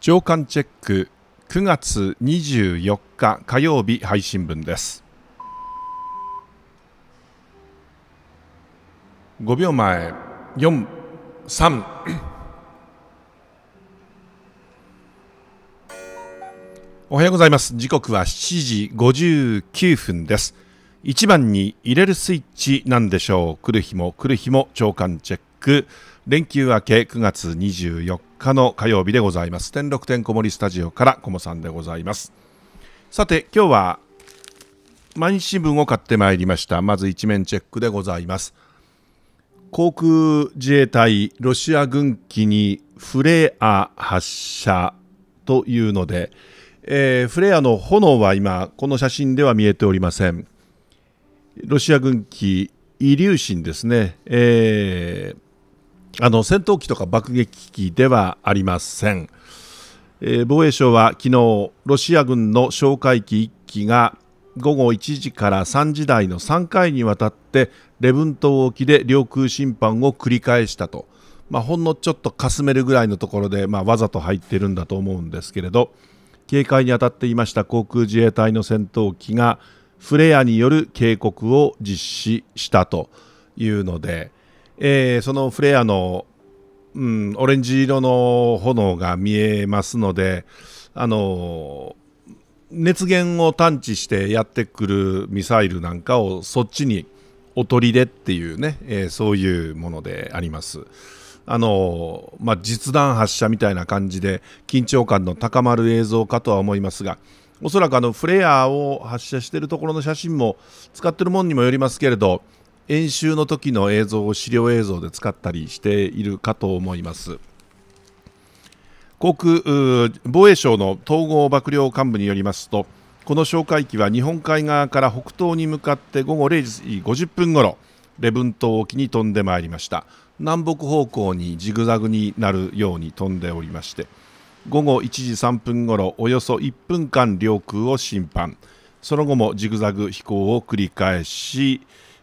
長官チェック9月24日火曜日配信分です5秒前43おはようございます時刻は7時59分です1番に入れるスイッチなんでしょう来る日も来る日も長官チェックク連休明け9月24日の火曜日でございます天禄天こもりスタジオからこもさんでございますさて今日は毎日新聞を買ってまいりましたまず一面チェックでございます航空自衛隊ロシア軍機にフレア発射というので、えー、フレアの炎は今この写真では見えておりませんロシア軍機イリューシンですね、えーあの戦闘機とか爆撃機ではありません、えー、防衛省は昨日ロシア軍の哨戒機1機が午後1時から3時台の3回にわたってレブン島沖で領空侵犯を繰り返したと、まあ、ほんのちょっとかすめるぐらいのところで、まあ、わざと入ってるんだと思うんですけれど警戒に当たっていました航空自衛隊の戦闘機がフレアによる警告を実施したというので。えー、そのフレアの、うん、オレンジ色の炎が見えますので、あのー、熱源を探知してやってくるミサイルなんかをそっちにおとりでっていうね、えー、そういうものであります。あのまあ、実弾発射みたいな感じで緊張感の高まる映像かとは思いますがおそらくあのフレアを発射しているところの写真も使ってるもんにもよりますけれど演習の時の映像を資料映像で使ったりしているかと思います。航空防衛省の統合幕僚幹部によりますとこの哨戒機は日本海側から北東に向かって午後0時50分ごろ礼文島沖に飛んでまいりました南北方向にジグザグになるように飛んでおりまして午後1時3分ごろおよそ1分間領空を侵犯その後もジグザグ飛行を繰り返し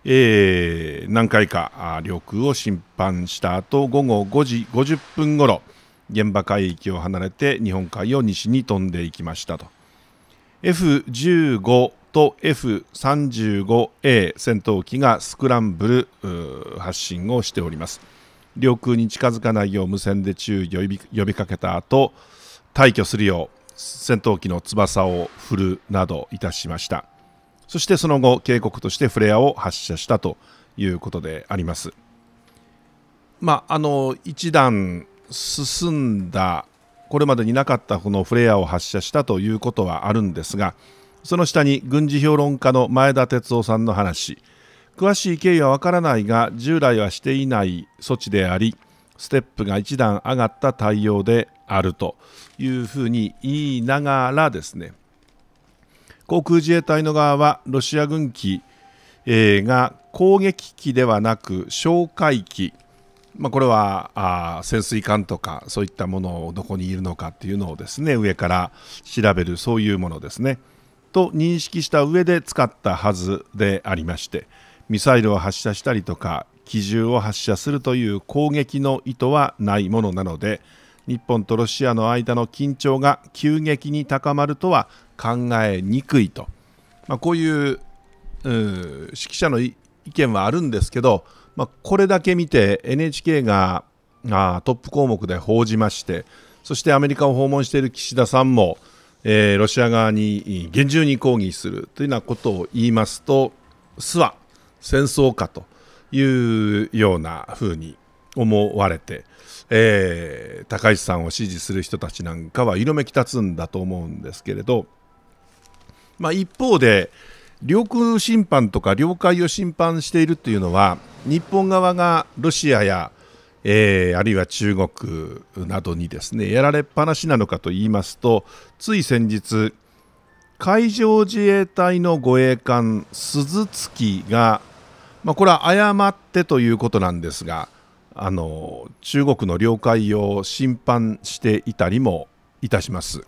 えー、何回か領空を侵犯した後午後5時50分ごろ現場海域を離れて日本海を西に飛んでいきましたと F15 と F35A 戦闘機がスクランブル発進をしております領空に近づかないよう無線で注意を呼びかけた後退去するよう戦闘機の翼を振るなどいたしましたそしてその後、警告としてフレアを発射したということであります。まあ、あの1段進んだこれまでになかったこのフレアを発射したということはあるんですがその下に軍事評論家の前田哲夫さんの話詳しい経緯はわからないが従来はしていない措置でありステップが1段上がった対応であるというふうに言いながらですね航空自衛隊の側はロシア軍機、えー、が攻撃機ではなく哨戒機、まあ、これはあ潜水艦とかそういったものをどこにいるのかっていうのをですね上から調べるそういうものですねと認識した上で使ったはずでありましてミサイルを発射したりとか機銃を発射するという攻撃の意図はないものなので日本とロシアの間の緊張が急激に高まるとは考えにくいと、まあ、こういう指揮者の意見はあるんですけど、まあ、これだけ見て NHK があトップ項目で報じましてそしてアメリカを訪問している岸田さんも、えー、ロシア側に厳重に抗議するというようなことを言いますと巣は戦争かというようなふうに思われて。えー、高市さんを支持する人たちなんかは色めき立つんだと思うんですけれど、まあ、一方で領空侵犯とか領海を侵犯しているというのは日本側がロシアや、えー、あるいは中国などにですねやられっぱなしなのかと言いますとつい先日海上自衛隊の護衛艦「鈴月」が、まあ、これは誤ってということなんですがあの中国の領海を侵犯していたりもいたします。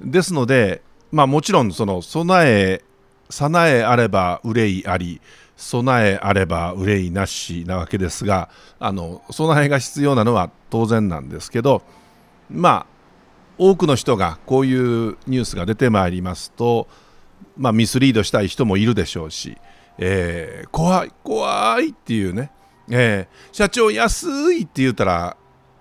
ですので、まあ、もちろんその備え備えあれば憂いあり備えあれば憂いなしなわけですがあの備えが必要なのは当然なんですけどまあ多くの人がこういうニュースが出てまいりますと、まあ、ミスリードしたい人もいるでしょうし、えー、怖い怖いっていうねえー、社長安いって言ったら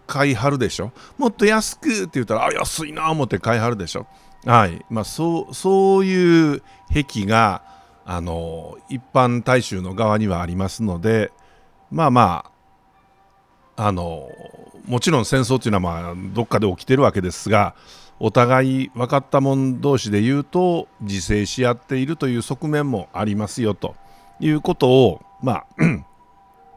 買いはるでしょもっと安くって言ったらあ安いな思って買いはるでしょはいまあそうそういう癖があの一般大衆の側にはありますのでまあまああのもちろん戦争っていうのはまあどっかで起きてるわけですがお互い分かったもん同士で言うと自制し合っているという側面もありますよということをまあ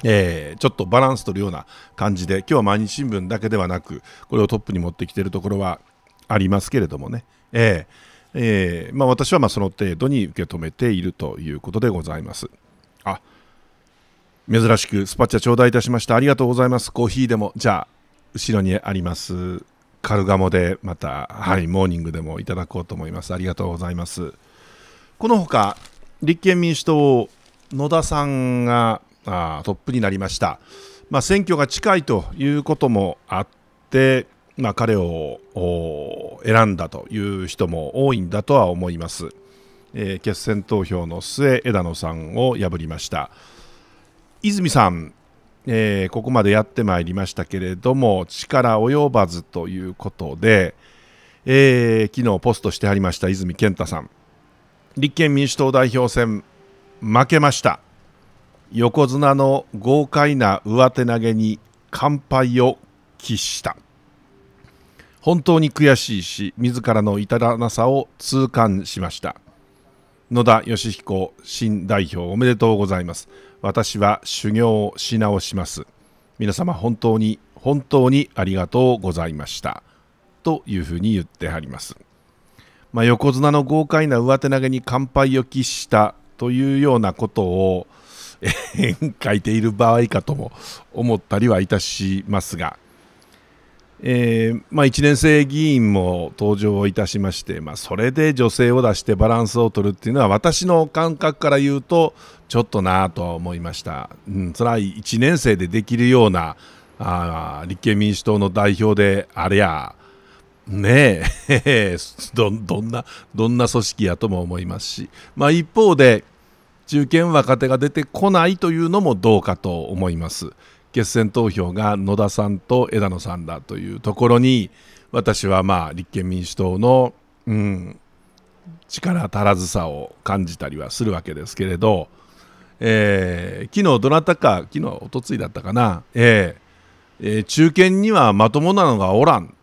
えー、ちょっとバランス取るような感じで今日は毎日新聞だけではなくこれをトップに持ってきているところはありますけれどもね、えーえー、まあ、私はまその程度に受け止めているということでございます。あ珍しくスパチャ頂戴いたしましたありがとうございますコーヒーでもじゃあ後ろにありますカルガモでまた、はい、モーニングでもいただこうと思いますありがとうございますこのほか立憲民主党野田さんがあトップになりました、まあ、選挙が近いということもあって、まあ、彼を選んだという人も多いんだとは思います、えー、決選投票の末枝野さんを破りました泉さんえー、ここまでやってまいりましたけれども力及ばずということで、えー、昨日ポストしてはりました泉健太さん立憲民主党代表選負けました横綱の豪快な上手投げに完敗を喫した本当に悔しいし自らの至らなさを痛感しました野田義彦新代表おめでとうございます私は修行をし直します皆様本当に本当にありがとうございましたというふうに言ってはります、まあ、横綱の豪快な上手投げに完敗を喫したというようなことを書いている場合かとも思ったりはいたしますが、えー、まあ、1年生議員も登場いたしまして、まあ、それで女性を出してバランスを取るっていうのは私の感覚から言うとちょっとなとは思いました、うん、それは1年生でできるようなあ立憲民主党の代表であれやねえ どんなどんな組織やとも思いますし、まあ、一方で中堅若手が出てこないというのもどうかと思います決選投票が野田さんと枝野さんだというところに私はまあ立憲民主党の、うん、力足らずさを感じたりはするわけですけれど、えー、昨日どなたか昨日おとついだったかな、えーえー、中堅にはまともなのがおらん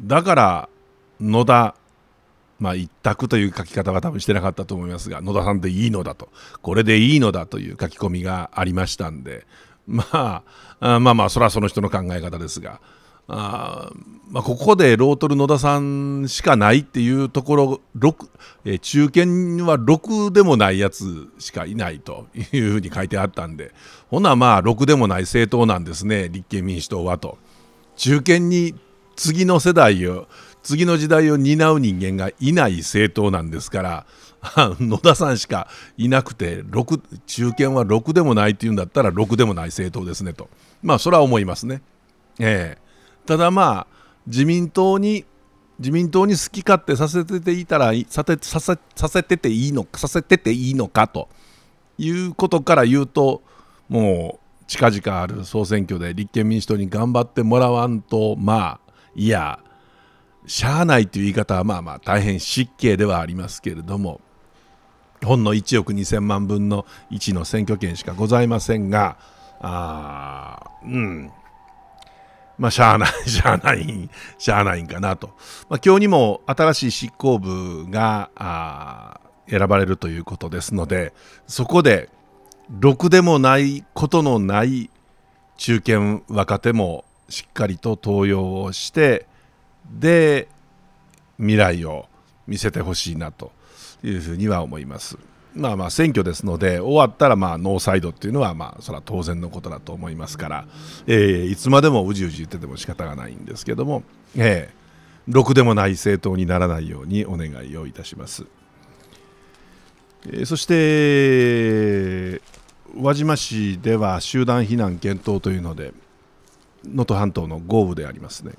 だから野田まあ、一択という書き方は多分してなかったと思いますが、野田さんでいいのだと、これでいいのだという書き込みがありましたんで、まあ、あまあまあ、それはその人の考え方ですが、あまあ、ここでロートル野田さんしかないっていうところ6、え中堅は6でもないやつしかいないというふうに書いてあったんでほなまあ6でもない政党なんですね立憲民主党はと中堅に次の世代を次の時代を担う人間がいない政党なんですから、野田さんしかいなくて、中堅は6でもないっていうんだったら、6でもない政党ですねと。まあ、それは思いますね。えー、ただまあ、自民党に、自民党に好き勝手させてていたら、させさせさせてていいのさせてていいのかということから言うと、もう近々ある総選挙で立憲民主党に頑張ってもらわんと、まあ、いや、しゃあないという言い方はまあまあ大変失敬ではありますけれどもほんの1億2000万分の1の選挙権しかございませんがあうんまあしゃあない しゃあないしゃあないんかなと、まあ、今日にも新しい執行部があ選ばれるということですのでそこでろくでもないことのない中堅若手もしっかりと登用をしてで未来を見せてほしいなというふうには思います。まあまあ選挙ですので終わったらまあノーサイドっていうのはまあそれは当然のことだと思いますから、えいつまでもうじうじ言ってても仕方がないんですけども、えろくでもない政党にならないようにお願いをいたします。えー、そして宇和島市では集団避難検討というので能登半島の豪雨でありますね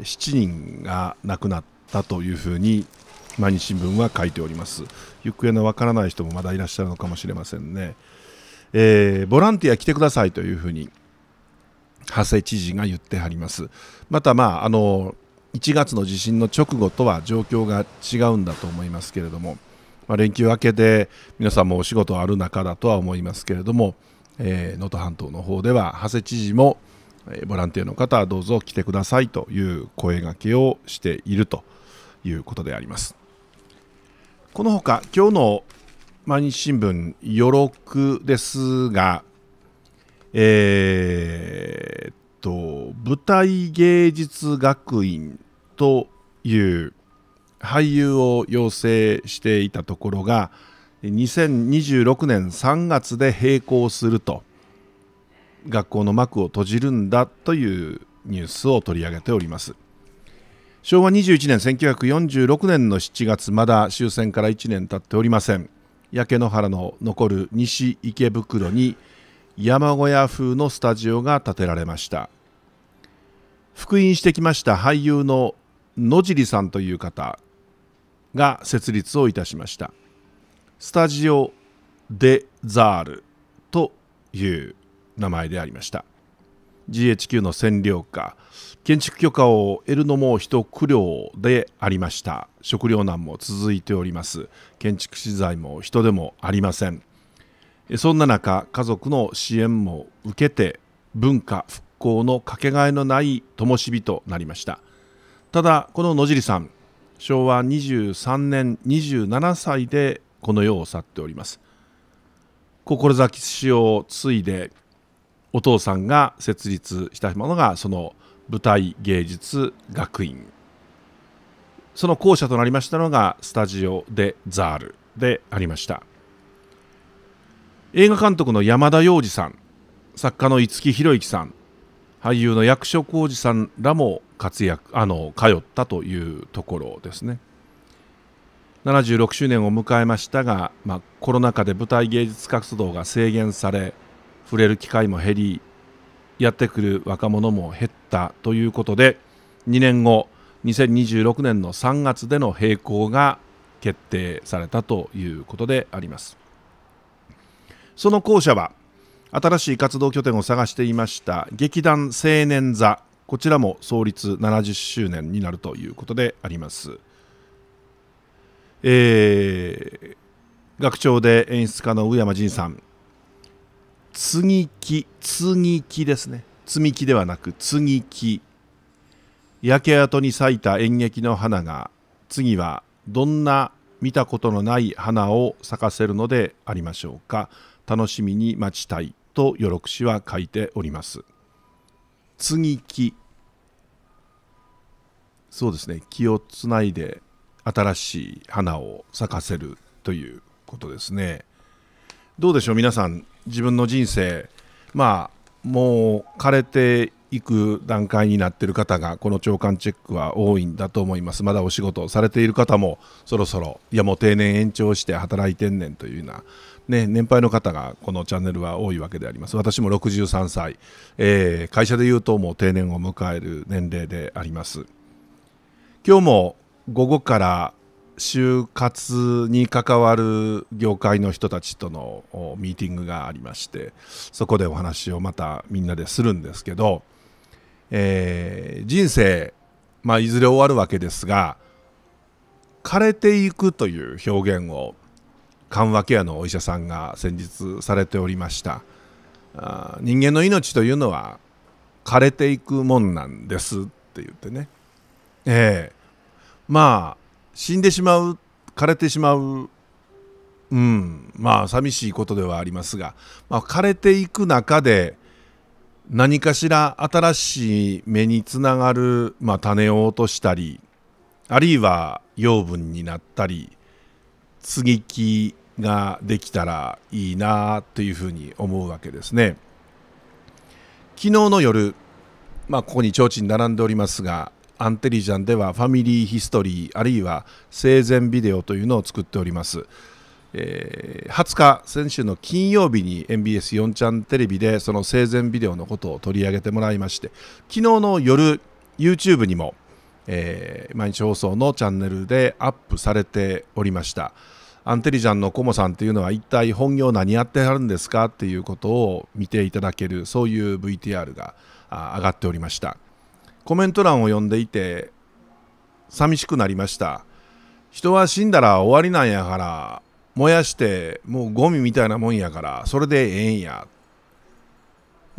7人が亡くなったというふうに毎日新聞は書いております行方のわからない人もまだいらっしゃるのかもしれませんね、えー、ボランティア来てくださいというふうに長谷知事が言ってはりますまたまああの1月の地震の直後とは状況が違うんだと思いますけれども、まあ、連休明けで皆さんもお仕事ある中だとは思いますけれども能登、えー、半島の方では長谷知事もボランティアの方はどうぞ来てくださいという声がけをしているということであります。このほか今日の毎日新聞よろですが、えー、っと舞台芸術学院という俳優を養成していたところが2026年3月で閉校すると。学校の幕を閉じるんだというニュースを取り上げております昭和21年1946年の7月まだ終戦から1年経っておりません焼け野原の残る西池袋に山小屋風のスタジオが建てられました復員してきました俳優の野尻さんという方が設立をいたしましたスタジオ・デ・ザールという名前でありました GHQ の占領下建築許可を得るのも一苦労でありました食糧難も続いております建築資材も人でもありませんそんな中家族の支援も受けて文化復興のかけがえのない灯火となりましたただこの野尻さん昭和23年27歳でこの世を去っております志を継いでお父さんが設立したものがその舞台芸術学院その校舎となりましたのがスタジオ・でザールでありました映画監督の山田洋次さん作家の五木博之さん俳優の役所広司さんらも活躍あの通ったというところですね76周年を迎えましたが、まあ、コロナ禍で舞台芸術活動が制限され触れる機会も減りやってくる若者も減ったということで2年後2026年の3月での閉校が決定されたということでありますその校舎は新しい活動拠点を探していました劇団青年座こちらも創立70周年になるということであります、えー、学長で演出家の上山仁さん継ぎ木、継ぎ木ですね。積み木ではなく継ぎ木。焼け跡に咲いた演劇の花が次はどんな見たことのない花を咲かせるのでありましょうか楽しみに待ちたいとよろくしは書いております継ぎ木そうですね木をつないで新しい花を咲かせるということですねどうでしょう皆さん自分の人生まあもう枯れていく段階になっている方がこの長官チェックは多いんだと思いますまだお仕事をされている方もそろそろいやもう定年延長して働いてんねんというような、ね、年配の方がこのチャンネルは多いわけであります私も63歳、えー、会社でいうともう定年を迎える年齢であります今日も午後から就活に関わる業界の人たちとのミーティングがありましてそこでお話をまたみんなでするんですけど、えー、人生、まあ、いずれ終わるわけですが枯れていくという表現を緩和ケアのお医者さんが先日されておりましたあ人間の命というのは枯れていくもんなんですって言ってねええー、まあ死んでしまう枯れてしまううんまあ寂しいことではありますが、まあ、枯れていく中で何かしら新しい芽につながる、まあ、種を落としたりあるいは養分になったり接ぎ木ができたらいいなというふうに思うわけですね。昨日の夜、まあ、ここに提灯並んでおりますがアンテリジャンではファミリーヒストリーあるいは生前ビデオというのを作っております。えー、20日、先週の金曜日に MBS4 ちゃんテレビでその生前ビデオのことを取り上げてもらいまして昨日の夜、YouTube にも、えー、毎日放送のチャンネルでアップされておりました。アンテリジャンのコモさんというのは一体本業何やってはるんですかっていうことを見ていただけるそういう VTR が上がっておりました。コメント欄を読んでいて寂しくなりました人は死んだら終わりなんやから燃やしてもうゴミみたいなもんやからそれでええんや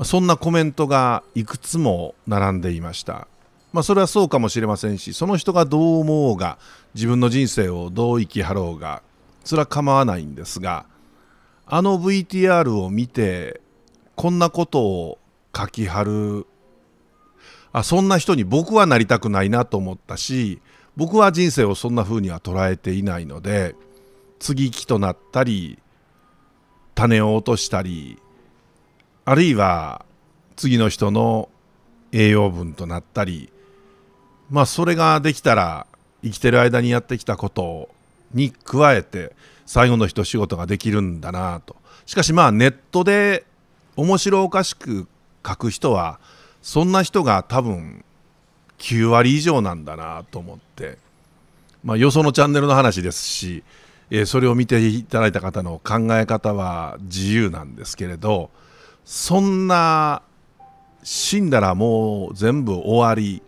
そんなコメントがいくつも並んでいましたまあそれはそうかもしれませんしその人がどう思おうが自分の人生をどう生きはろうがそれは構わないんですがあの VTR を見てこんなことを書きはるあそんな人に僕はなりたくないなと思ったし僕は人生をそんな風には捉えていないので接ぎ木となったり種を落としたりあるいは次の人の栄養分となったりまあそれができたら生きてる間にやってきたことに加えて最後の一仕事ができるんだなとしかしまあネットで面白おかしく書く人はそんな人が多分9割以上なんだなと思って、まあ、よそのチャンネルの話ですし、えー、それを見ていただいた方の考え方は自由なんですけれどそんな死んだらもう全部終わり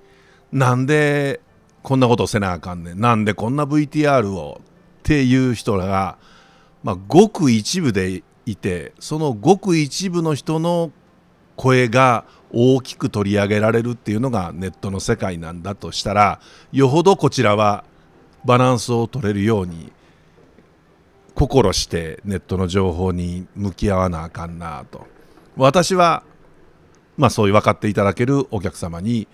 なんでこんなことせなあかんねんなんでこんな VTR をっていう人らが、まあ、ごく一部でいてそのごく一部の人の声が大きく取り上げられるっていうのがネットの世界なんだとしたらよほどこちらはバランスを取れるように心してネットの情報に向き合わなあかんなと私はまあそういう分かっていただけるお客様に、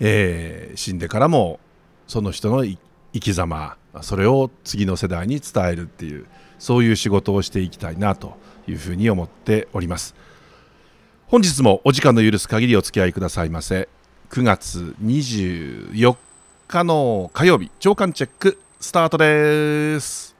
えー、死んでからもその人の生き様それを次の世代に伝えるっていうそういう仕事をしていきたいなというふうに思っております。本日もお時間の許す限りお付き合いくださいませ9月24日の火曜日朝刊チェックスタートです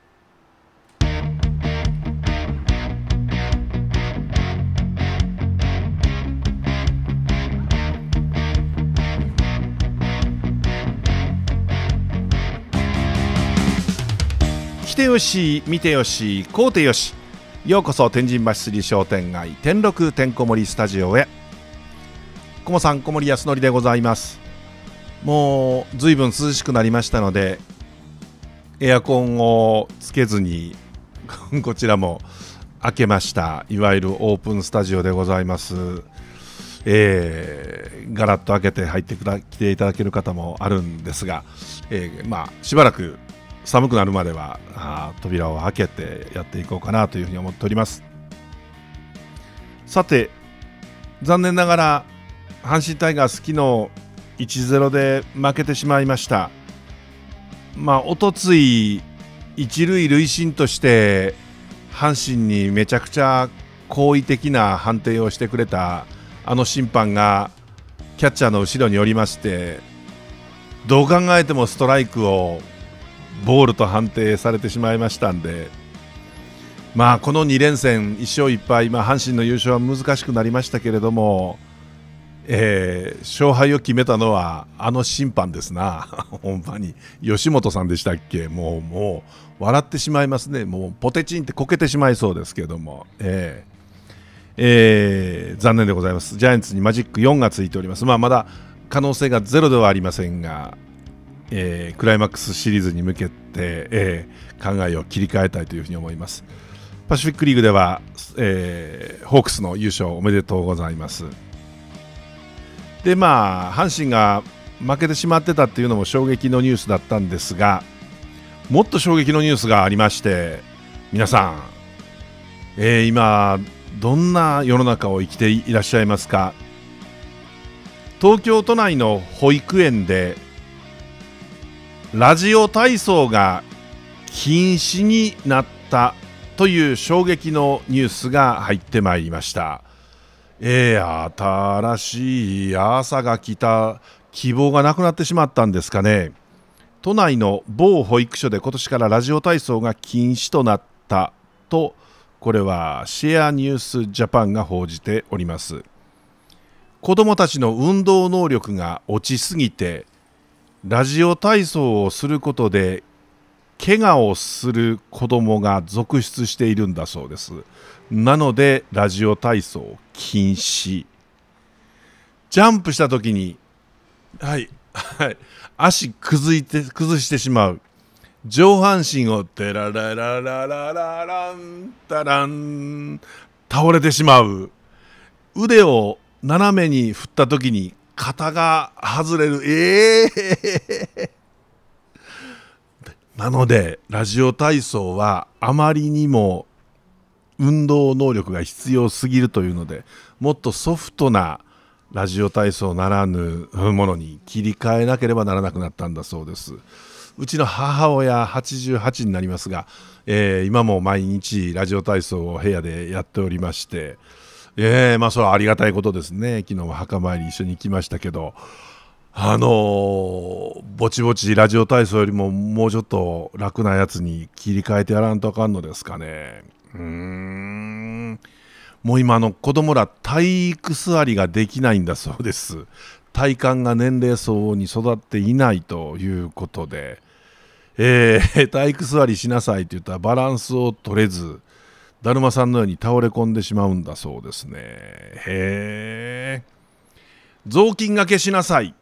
来てよし見てよし買うてよしようこそ天神橋筋商店街天禄てんこ盛りスタジオへこもさんこ小森康則でございますもうずいぶん涼しくなりましたのでエアコンをつけずに こちらも開けましたいわゆるオープンスタジオでございますえー、ガラッと開けて入ってきていただける方もあるんですが、えー、まあしばらく寒くなるまではあ扉を開けてやっていこうかなというふうに思っておりますさて残念ながら阪神タイガース昨日1-0で負けてしまいましたまあおとつい一塁塁審として阪神にめちゃくちゃ好意的な判定をしてくれたあの審判がキャッチャーの後ろにおりましてどう考えてもストライクをボールと判定されてしまいましたんで、まあ、この2連戦、1勝1敗、まあ、阪神の優勝は難しくなりましたけれども、えー、勝敗を決めたのはあの審判ですな、ほんまに吉本さんでしたっけ、もうもう笑ってしまいますね、もうポテチンってこけてしまいそうですけども、えーえー、残念でございます、ジャイアンツにマジック4がついております、まあ、まだ可能性がゼロではありませんが、えー、クライマックスシリーズに向けて、えー、考えを切り替えたいというふうに思いますパシフィックリーグでは、えー、ホークスの優勝おめでとうございますでまあ阪神が負けてしまってたっていうのも衝撃のニュースだったんですがもっと衝撃のニュースがありまして皆さん、えー、今どんな世の中を生きていらっしゃいますか東京都内の保育園でラジオ体操が禁止になったという衝撃のニュースが入ってまいりました。えー、新しい朝が来た希望がなくなってしまったんですかね。都内の某保育所で今年からラジオ体操が禁止となったとこれはシェアニュースジャパンが報じております子どもたちの運動能力が落ちすぎてラジオ体操をすることで怪我をする子供が続出しているんだそうですなのでラジオ体操禁止ジャンプした時にはいはい足崩いて崩してしまう上半身をテララララララランタラン倒れてしまう腕を斜めに振った時に型が外れる。ええー、なので、ラジオ体操はあまりにも運動能力が必要すぎるというので、もっとソフトなラジオ体操ならぬものに切り替えなければならなくなったんだそうです。うちの母親88になりますが、えー、今も毎日ラジオ体操を部屋でやっておりまして、えー、まあそれはありがたいことですね昨日は墓参り一緒に行きましたけどあのー、ぼちぼちラジオ体操よりももうちょっと楽なやつに切り替えてやらんとあかんのですかねうーんもう今の子供ら体育座りができないんだそうです体幹が年齢層に育っていないということで、えー、体育座りしなさいって言ったらバランスを取れずだるまさんのように倒れ込んでしまうんだそうですねへえ雑巾がけしなさい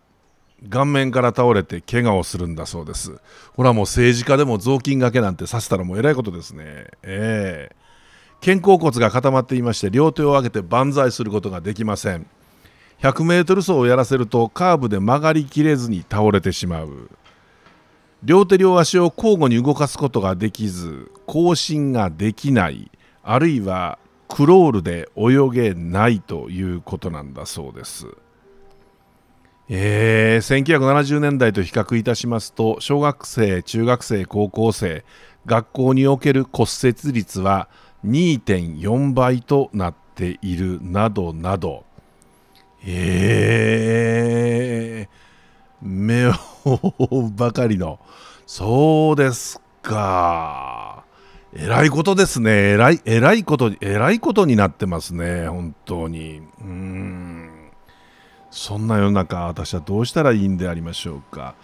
顔面から倒れて怪我をするんだそうですほらもう政治家でも雑巾がけなんてさせたらもうえらいことですねええ肩甲骨が固まっていまして両手を上げて万歳することができません 100m 走をやらせるとカーブで曲がりきれずに倒れてしまう両手両足を交互に動かすことができず更新ができないあるいはクロールで泳げないということなんだそうです。えー、1970年代と比較いたしますと小学生中学生高校生学校における骨折率は2.4倍となっているなどなどえー、目をばかりのそうですか。えらいことですね。えらい、えらいこと、えらいことになってますね。本当に。うん。そんな世の中、私はどうしたらいいんでありましょうか。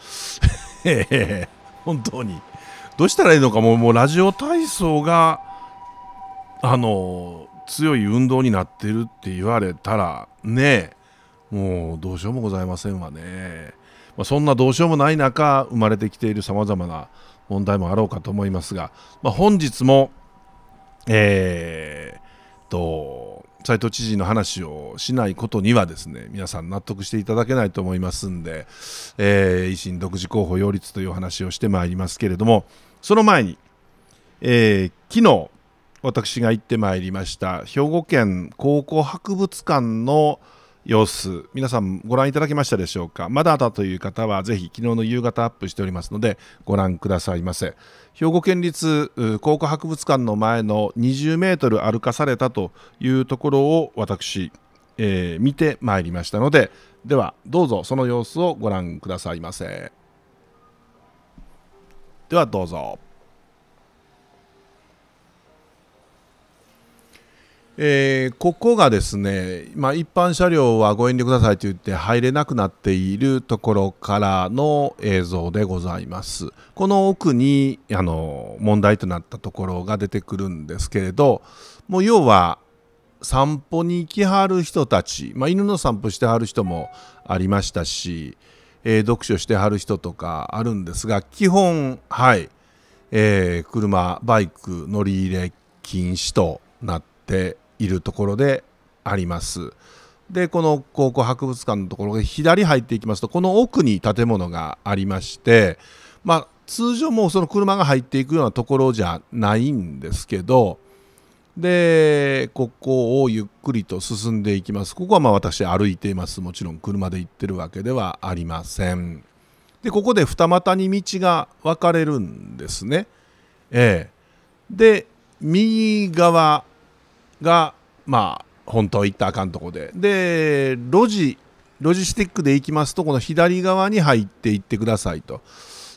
え 本当に。どうしたらいいのかも、もうラジオ体操が、あの、強い運動になってるって言われたら、ねもうどうしようもございませんわね。まあ、そんなどうしようもない中、生まれてきているさまざまな問題もあろうかと思いますが、まあ、本日も、えー、と斉藤知事の話をしないことにはですね皆さん納得していただけないと思いますんで、えー、維新独自候補擁立という話をしてまいりますけれどもその前に、えー、昨日私が行ってまいりました兵庫県考古博物館の、様子皆さんご覧いただけましたでしょうかまだだという方はぜひ昨日の夕方アップしておりますのでご覧くださいませ兵庫県立考古博物館の前の20メートル歩かされたというところを私、えー、見てまいりましたのでではどうぞその様子をご覧くださいませではどうぞ。えー、ここがですね、まあ、一般車両はご遠慮くださいと言って入れなくなっているところからの映像でございます。この奥にあの問題となったところが出てくるんですけれどもう要は散歩に行きはる人たち、まあ、犬の散歩してはる人もありましたし、えー、読書してはる人とかあるんですが基本はい、えー、車バイク乗り入れ禁止となっているところであります。でこの考古博物館のところで左入っていきますとこの奥に建物がありまして、まあ、通常もうその車が入っていくようなところじゃないんですけどでここをゆっくりと進んでいきますここはまあ私歩いていますもちろん車で行ってるわけではありませんでここで二股に道が分かれるんですねええで右側がまあ本当行ったあかんとこでで路地ロジスティックで行きますとこの左側に入っていってくださいと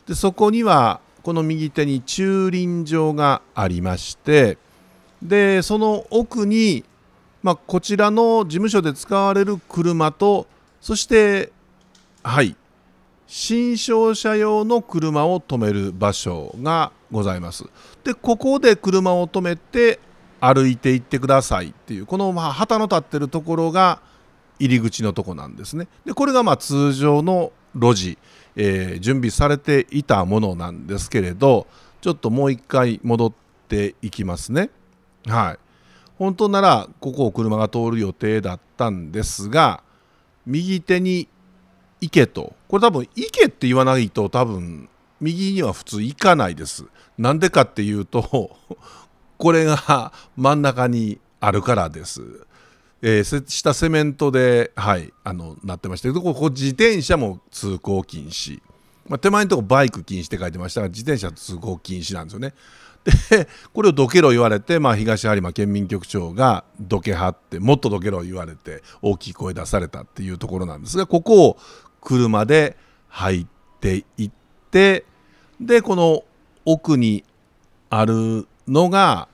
でそこにはこの右手に駐輪場がありましてでその奥に、まあ、こちらの事務所で使われる車とそしてはい新商車用の車を止める場所がございますでここで車を止めて歩いていってくださいっていうこのまあ旗の立ってるところが入り口のとこなんですね。でこれがまあ通常の路地、えー、準備されていたものなんですけれどちょっともう一回戻っていきますね。はい本当ならここを車が通る予定だったんですが右手に行けとこれ多分行けって言わないと多分右には普通行かないです。なんでかっていうとこれが真ん中にあるからです。えー、下セメントで、はい、あのなってましたけどここ自転車も通行禁止、まあ、手前のとこバイク禁止って書いてましたが自転車通行禁止なんですよね。でこれをどけろ言われて、まあ、東播磨県民局長がどけはってもっとどけろ言われて大きい声出されたっていうところなんですがここを車で入っていってでこの奥にあるのが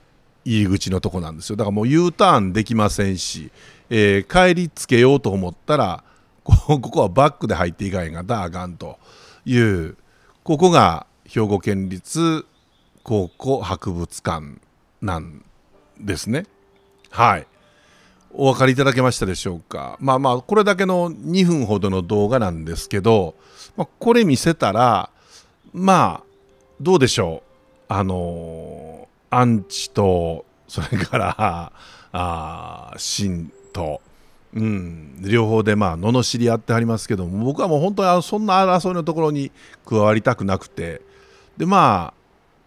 入り口のとこなんですよだからもう U ターンできませんし、えー、帰りつけようと思ったらここはバックで入っていかへんかったらあかんというここが兵庫県立高校博物館なんですね。はいお分かりいただけましたでしょうかまあまあこれだけの2分ほどの動画なんですけど、まあ、これ見せたらまあどうでしょうあのーアンチとそれから あ真と、うん、両方でまあ罵り合ってはりますけども僕はもう本当にそんな争いのところに加わりたくなくてでま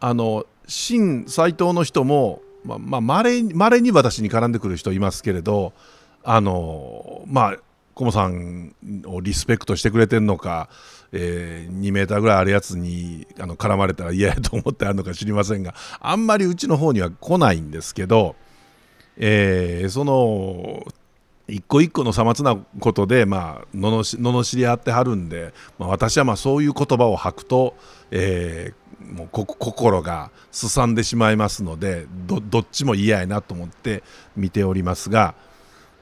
ああの新斎藤の人もままれ、まれに私に絡んでくる人いますけれどあのまあコモさんをリスペクトしてくれてるのかえー、2メーターぐらいあるやつにあの絡まれたら嫌やと思ってあるのか知りませんがあんまりうちの方には来ないんですけど、えー、その一個一個のさまつなことで、まあ、ののし罵り合ってはるんで、まあ、私はまあそういう言葉を吐くと、えー、もう心がすさんでしまいますのでどっちも嫌やなと思って見ておりますが、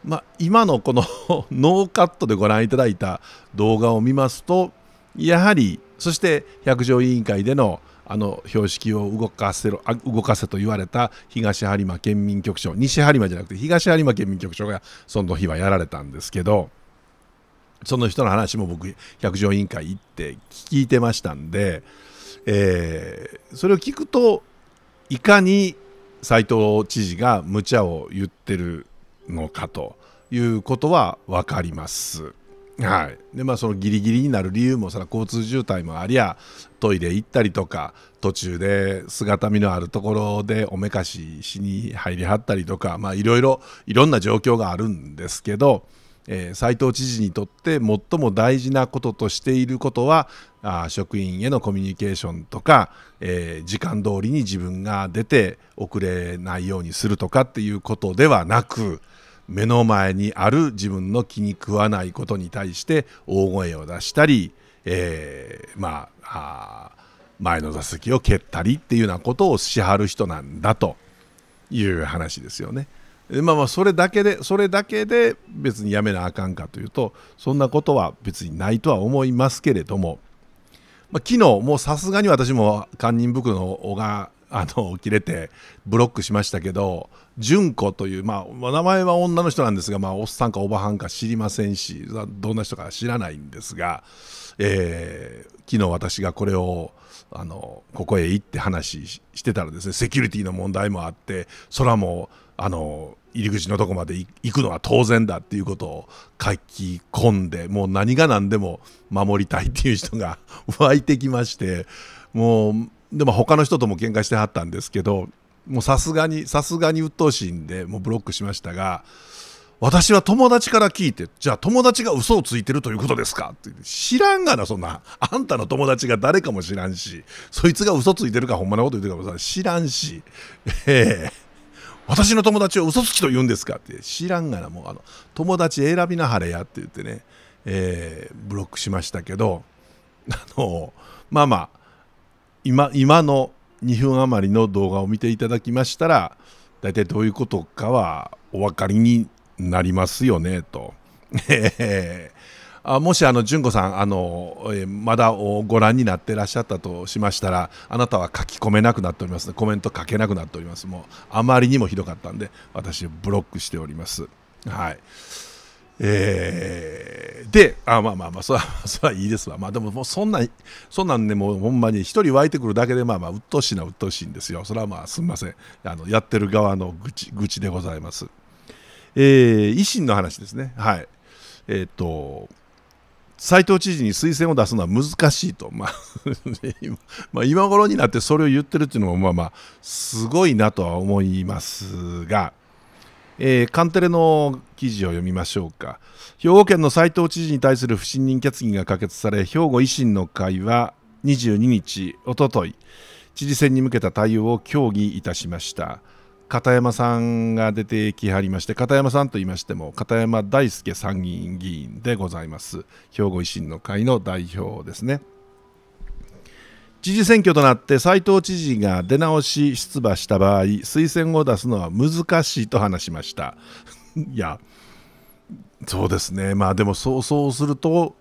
まあ、今のこの ノーカットでご覧いただいた動画を見ますとやはりそして百条委員会でのあの標識を動かせろ動かせと言われた東播磨県民局長西播磨じゃなくて東播磨県民局長がその日はやられたんですけどその人の話も僕百条委員会行って聞いてましたんで、えー、それを聞くといかに斎藤知事が無茶を言ってるのかということは分かります。はいでまあ、そのギリギリになる理由もそ交通渋滞もありゃトイレ行ったりとか途中で姿見のあるところでおめかししに入りはったりとかいろいろいろんな状況があるんですけど、えー、斉藤知事にとって最も大事なこととしていることはあ職員へのコミュニケーションとか、えー、時間通りに自分が出て遅れないようにするとかっていうことではなく。目の前にある自分の気に食わないことに対して大声を出したり、えー、まあ前の座席を蹴ったりっていうようなことをしはる人なんだという話ですよね。まあまあそれだけでそれだけで別にやめなあかんかというとそんなことは別にないとは思いますけれども、まあ、昨日もうさすがに私も堪忍袋の小川あの切れてブロックしましたけど純子という、まあ、名前は女の人なんですが、まあ、おっさんかおばはんか知りませんしどんな人か知らないんですが、えー、昨日私がこれをあのここへ行って話してたらですねセキュリティの問題もあって空もあの入り口のとこまで行くのは当然だっていうことを書き込んでもう何が何でも守りたいっていう人が 湧いてきましてもうでも他の人とも喧嘩してはったんですけどもうさすがにさすがに鬱陶しいんでもうブロックしましたが私は友達から聞いてじゃあ友達が嘘をついてるということですかって知らんがなそんなあんたの友達が誰かも知らんしそいつが嘘ついてるかほんまのこと言ってるかも知らんしええー私の友達を嘘つきと言うんですかって知らんがなもうあの友達選びなはれやって言ってね、えー、ブロックしましたけどあのまあまあ今今の2分余りの動画を見ていただきましたら大体どういうことかはお分かりになりますよねと。あもしあの純子さんあの、えまだご覧になってらっしゃったとしましたらあなたは書き込めなくなっておりますコメント書けなくなっておりますもうあまりにもひどかったんで私ブロックしておりますはい。えー、で、あ、まあまあまあ、それは、それはいいですわ。まあでも、もうそんな、そんなんね、もうほんまに一人湧いてくるだけで、まあまあ、鬱陶しいな、鬱陶しいんですよ。それはまあ、すみません。あの、やってる側の愚痴、愚痴でございます。えー、維新の話ですね。はい。えー、っと、斉藤知事に推薦を出すのは難しいと、まあ 今まあ、今頃になってそれを言ってるっていうのもまあまあすごいなとは思いますが、えー、カンテレの記事を読みましょうか兵庫県の斉藤知事に対する不信任決議が可決され兵庫維新の会は22日おととい知事選に向けた対応を協議いたしました片山さんが出てきはりまして片山さんと言いましても片山大輔参議院議員でございます兵庫維新の会の代表ですね知事選挙となって斉藤知事が出直し出馬した場合推薦を出すのは難しいと話しました いやそうですねまあでもそうそうすると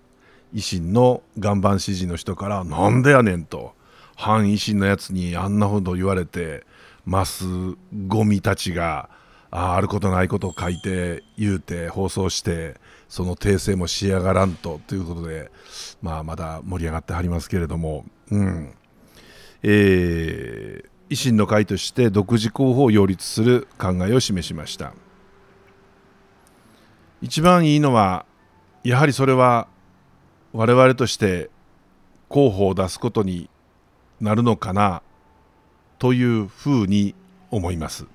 維新の岩盤支持の人から「なんでやねん」と反維新のやつにあんなほど言われてますゴミたちが。ああることないことを書いて言うて放送してその訂正もしやがらんとということで、まあ、まだ盛り上がってはりますけれども、うんえー、維新の会として独自候補を擁立する考えを示しました一番いいのはやはりそれは我々として候補を出すことになるのかなというふうに思います。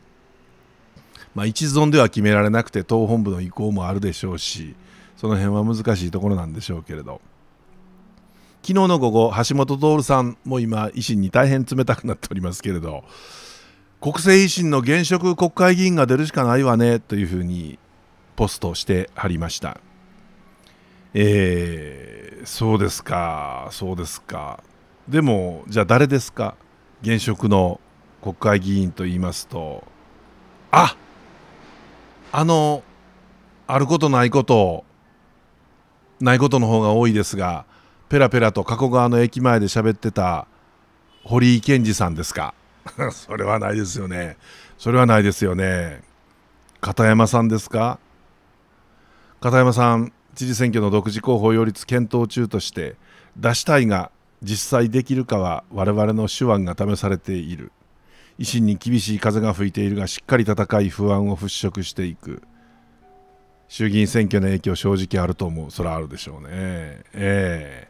まあ、一存では決められなくて党本部の意向もあるでしょうしその辺は難しいところなんでしょうけれど昨日の午後橋本徹さんも今維新に大変冷たくなっておりますけれど国政維新の現職国会議員が出るしかないわねというふうにポストしてはりました。えー、そうですか、そうですか。でも、じゃあ誰ですか現職の国会議員と言いますと、ああのあることないことないことの方が多いですがペラペラと加古川の駅前で喋ってた堀井健二さんですか それはないですよねそれはないですよね片山さんですか片山さん知事選挙の独自候補擁立検討中として出したいが実際できるかは我々の手腕が試されている維新に厳しい風が吹いているがしっかり戦い不安を払拭していく衆議院選挙の影響正直あると思うそれはあるでしょうねええ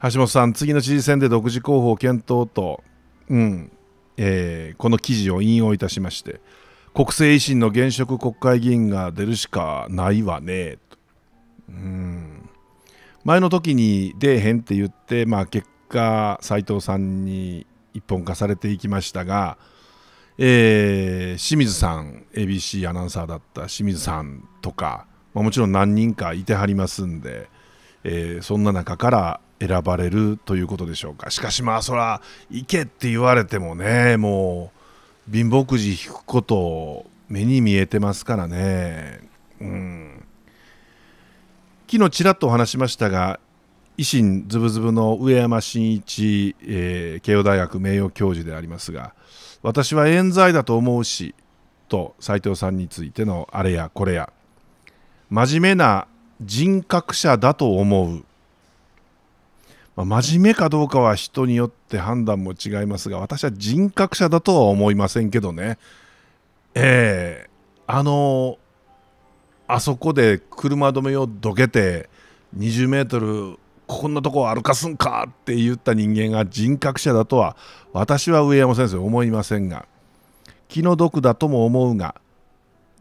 ー、橋本さん次の知事選で独自候補を検討と、うんえー、この記事を引用いたしまして国政維新の現職国会議員が出るしかないわねうん前の時に出えへんって言って、まあ、結果斎藤さんに一本化されていきましたが、えー、清水さん ABC アナウンサーだった清水さんとか、まあ、もちろん何人かいてはりますんで、えー、そんな中から選ばれるということでしょうかしかしまあそら行けって言われてもねもう貧乏くじ引くこと目に見えてますからねうん昨日ちらっとお話しましたが維新ズブズブの上山真一、えー、慶応大学名誉教授でありますが私は冤罪だと思うしと斉藤さんについてのあれやこれや真面目な人格者だと思う、まあ、真面目かどうかは人によって判断も違いますが私は人格者だとは思いませんけどねええあのあそこで車止めをどけて20メートルこんなとこを歩かすんかって言った人間が人格者だとは私は上山先生思いませんが気の毒だとも思うが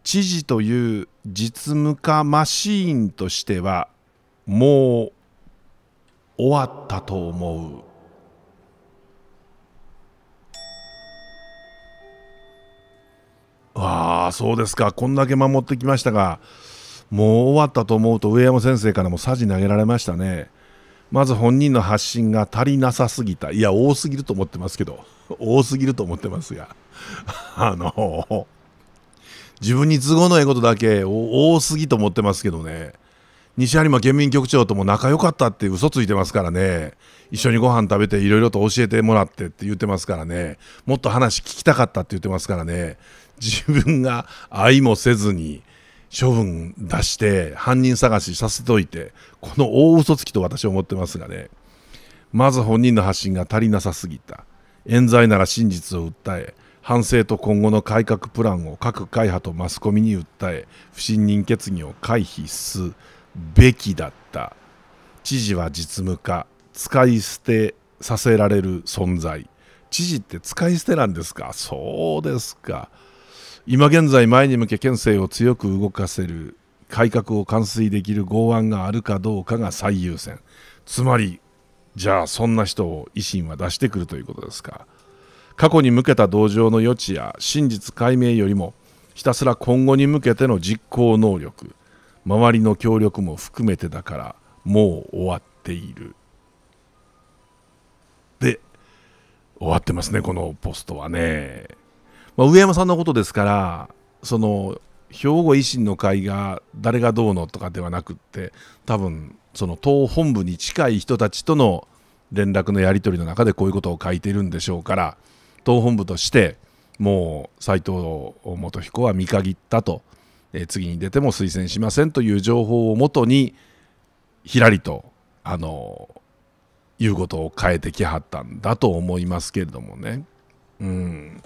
知事という実務家マシーンとしてはもう終わったと思う。ああそうですかこんだけ守ってきましたがもう終わったと思うと上山先生からもさじ投げられましたね。まず本人の発信が足りなさすぎた。いや、多すぎると思ってますけど、多すぎると思ってますが、あの、自分に都合のええことだけ多すぎと思ってますけどね、西有馬県民局長とも仲良かったって嘘ついてますからね、一緒にご飯食べていろいろと教えてもらってって言ってますからね、もっと話聞きたかったって言ってますからね、自分が愛もせずに、処分出して犯人探しさせといてこの大嘘つきと私は思ってますがね、まず本人の発信が足りなさすぎた。冤罪なら真実を訴え、反省と今後の改革プランを各会派とマスコミに訴え、不信任決議を回避すべきだった。知事は実務家、使い捨てさせられる存在。知事って使い捨てなんですかそうですか。今現在前に向け県政を強く動かせる改革を完遂できる剛腕があるかどうかが最優先つまりじゃあそんな人を維新は出してくるということですか過去に向けた同情の余地や真実解明よりもひたすら今後に向けての実行能力周りの協力も含めてだからもう終わっているで終わってますねこのポストはね、まあ、上山さんのことですからその兵庫維新の会が誰がどうのとかではなくって多分その党本部に近い人たちとの連絡のやり取りの中でこういうことを書いてるんでしょうから党本部としてもう斎藤元彦は見限ったと、え次に出ても推薦しませんという情報をもとにひらりとあの言うことを変えてきはったんだと思いますけれどもね。うん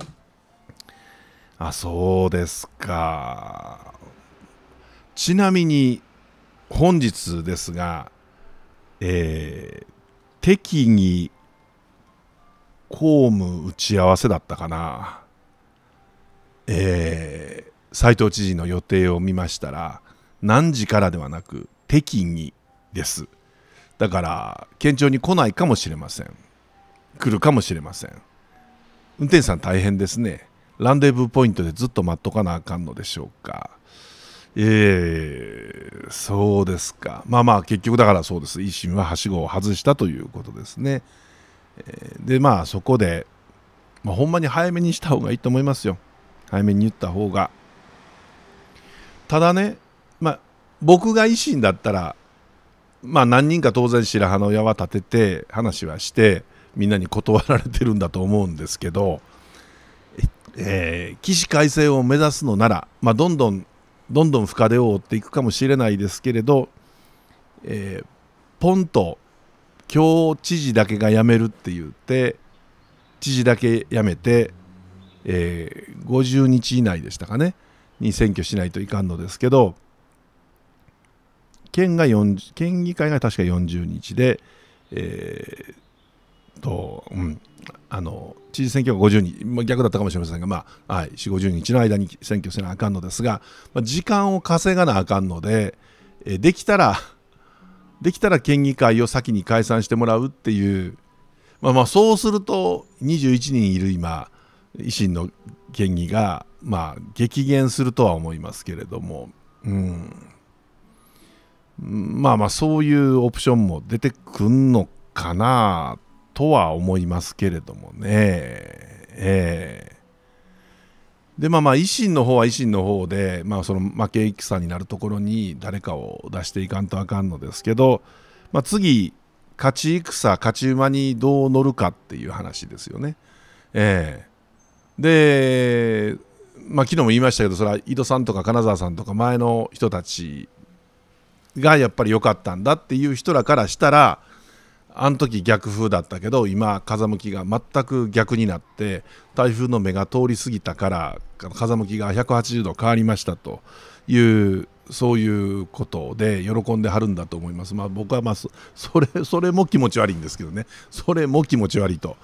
あそうですかちなみに本日ですが、えー、適宜公務打ち合わせだったかなえー、斉藤知事の予定を見ましたら何時からではなく適宜ですだから県庁に来ないかもしれません来るかもしれません運転手さん大変ですねランデブーポイントでずっと待っとかなあかんのでしょうか。えー、そうですか。まあまあ、結局だからそうです。維新ははしごを外したということですね。で、まあ、そこで、まあ、ほんまに早めにした方がいいと思いますよ。早めに言った方が。ただね、まあ、僕が維新だったら、まあ、何人か当然白羽の矢は立てて話はしてみんなに断られてるんだと思うんですけどえー、起死回生を目指すのなら、まあ、どんどんどんどん深手を追っていくかもしれないですけれど、えー、ポンと今日知事だけが辞めるって言って知事だけ辞めて、えー、50日以内でしたかねに選挙しないといかんのですけど県が県議会が確か40日で、えー、と、うん、あの知事選挙が50日、逆だったかもしれませんが、まあはい、4 50日の間に選挙せなあかんのですが、まあ、時間を稼がなあかんので、えできたら、できたら県議会を先に解散してもらうっていう、まあ、まあそうすると、21人いる今、維新の県議が、まあ、激減するとは思いますけれども、うん、まあまあ、そういうオプションも出てくんのかなとは思いますけれどもね。えー、でまあまあ維新の方は維新の方で、まあ、その負け戦になるところに誰かを出していかんとあかんのですけど、まあ、次勝ち戦勝ち馬にどう乗るかっていう話ですよね。えー、で、まあ、昨日も言いましたけどそれは井戸さんとか金沢さんとか前の人たちがやっぱり良かったんだっていう人らからしたらあの時逆風だったけど今風向きが全く逆になって台風の目が通り過ぎたから風向きが180度変わりましたというそういうことで喜んではるんだと思います。まあ、僕はまあそれそれも気持ち悪いんですけどねそれも気持ち悪いと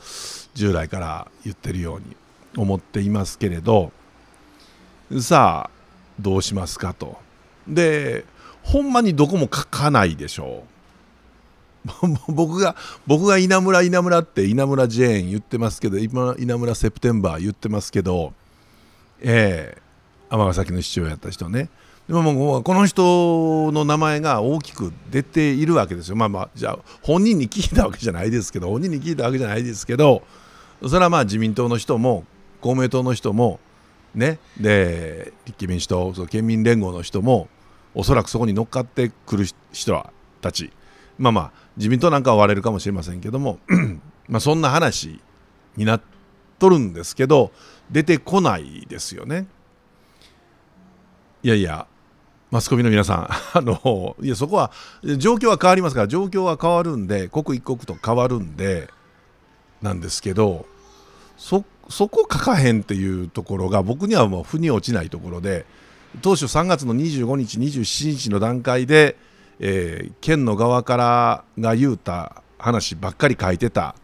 従来から言ってるように思っていますけれどさあどうしますかと。でほんまにどこも書かないでしょう 僕が僕が稲村稲村って稲村ジェーン言ってますけど今稲村セプテンバー言ってますけどええー、尼崎の市長やった人ねでももうこの人の名前が大きく出ているわけですよまあまあじゃあ本人に聞いたわけじゃないですけど本人に聞いたわけじゃないですけどそれはまあ自民党の人も公明党の人もねで立憲民主党そ県民連合の人もおそらくそこに乗っかってくる人たちまあまあ自民党なんかは割れるかもしれませんけども まそんな話になっとるんですけど出てこないですよね。いやいやマスコミの皆さん、あの、いや、そこは、状況は変わりますから、状況は変わるんで、刻一刻と変わるんで、なんですけど、そ、そこ書かへんっていうところが、僕にはもう腑に落ちないところで、当初3月の25日、27日の段階で、えー、県の側からが言うた話ばっかり書いてた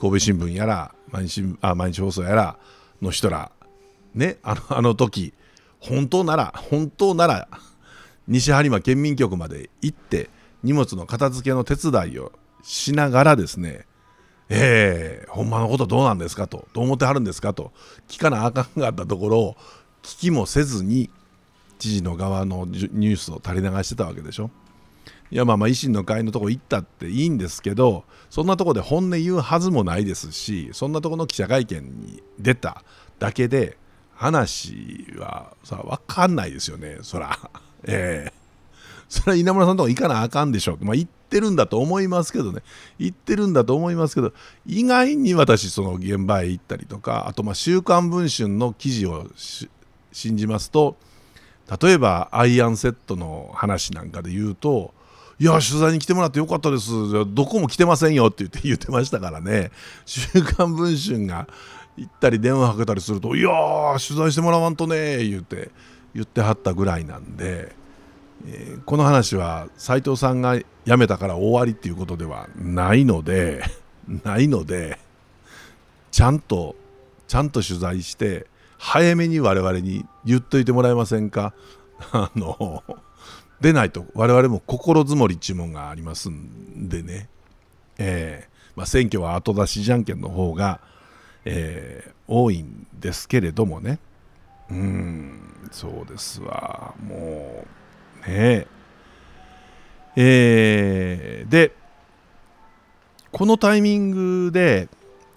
神戸新聞やら毎日あ毎日放送やらの人ら、ね、あの あの時本当なら本当なら西播磨県民局まで行って荷物の片付けの手伝いをしながらですねえー、ほんまのことどうなんですかとどう思ってはるんですかと聞かなあかんかったところを聞きもせずに知事の側のニュースを垂れ流してたわけでしょ。いやまあまあ維新の会のとこ行ったっていいんですけどそんなとこで本音言うはずもないですしそんなとこの記者会見に出ただけで話はさ分かんないですよねそら ええそれは稲村さんとこ行かなあかんでしょまあ行ってるんだと思いますけどね行ってるんだと思いますけど意外に私その現場へ行ったりとかあとまあ「週刊文春」の記事を信じますと例えばアイアンセットの話なんかで言うといや、取材に来てもらってよかったです。どこも来てませんよって言って 言ってましたからね。週刊文春が行ったり電話かけたりすると、いやー、取材してもらわんとね言って、言ってはったぐらいなんで、えー、この話は斎藤さんが辞めたから終わりっていうことではないので、ないので、ちゃんと、ちゃんと取材して、早めに我々に言っといてもらえませんか あの、でないと我々も心積もりも文がありますんでね、えーまあ、選挙は後出しじゃんけんの方が、えー、多いんですけれどもねうんそうですわもうねえー、でこのタイミングで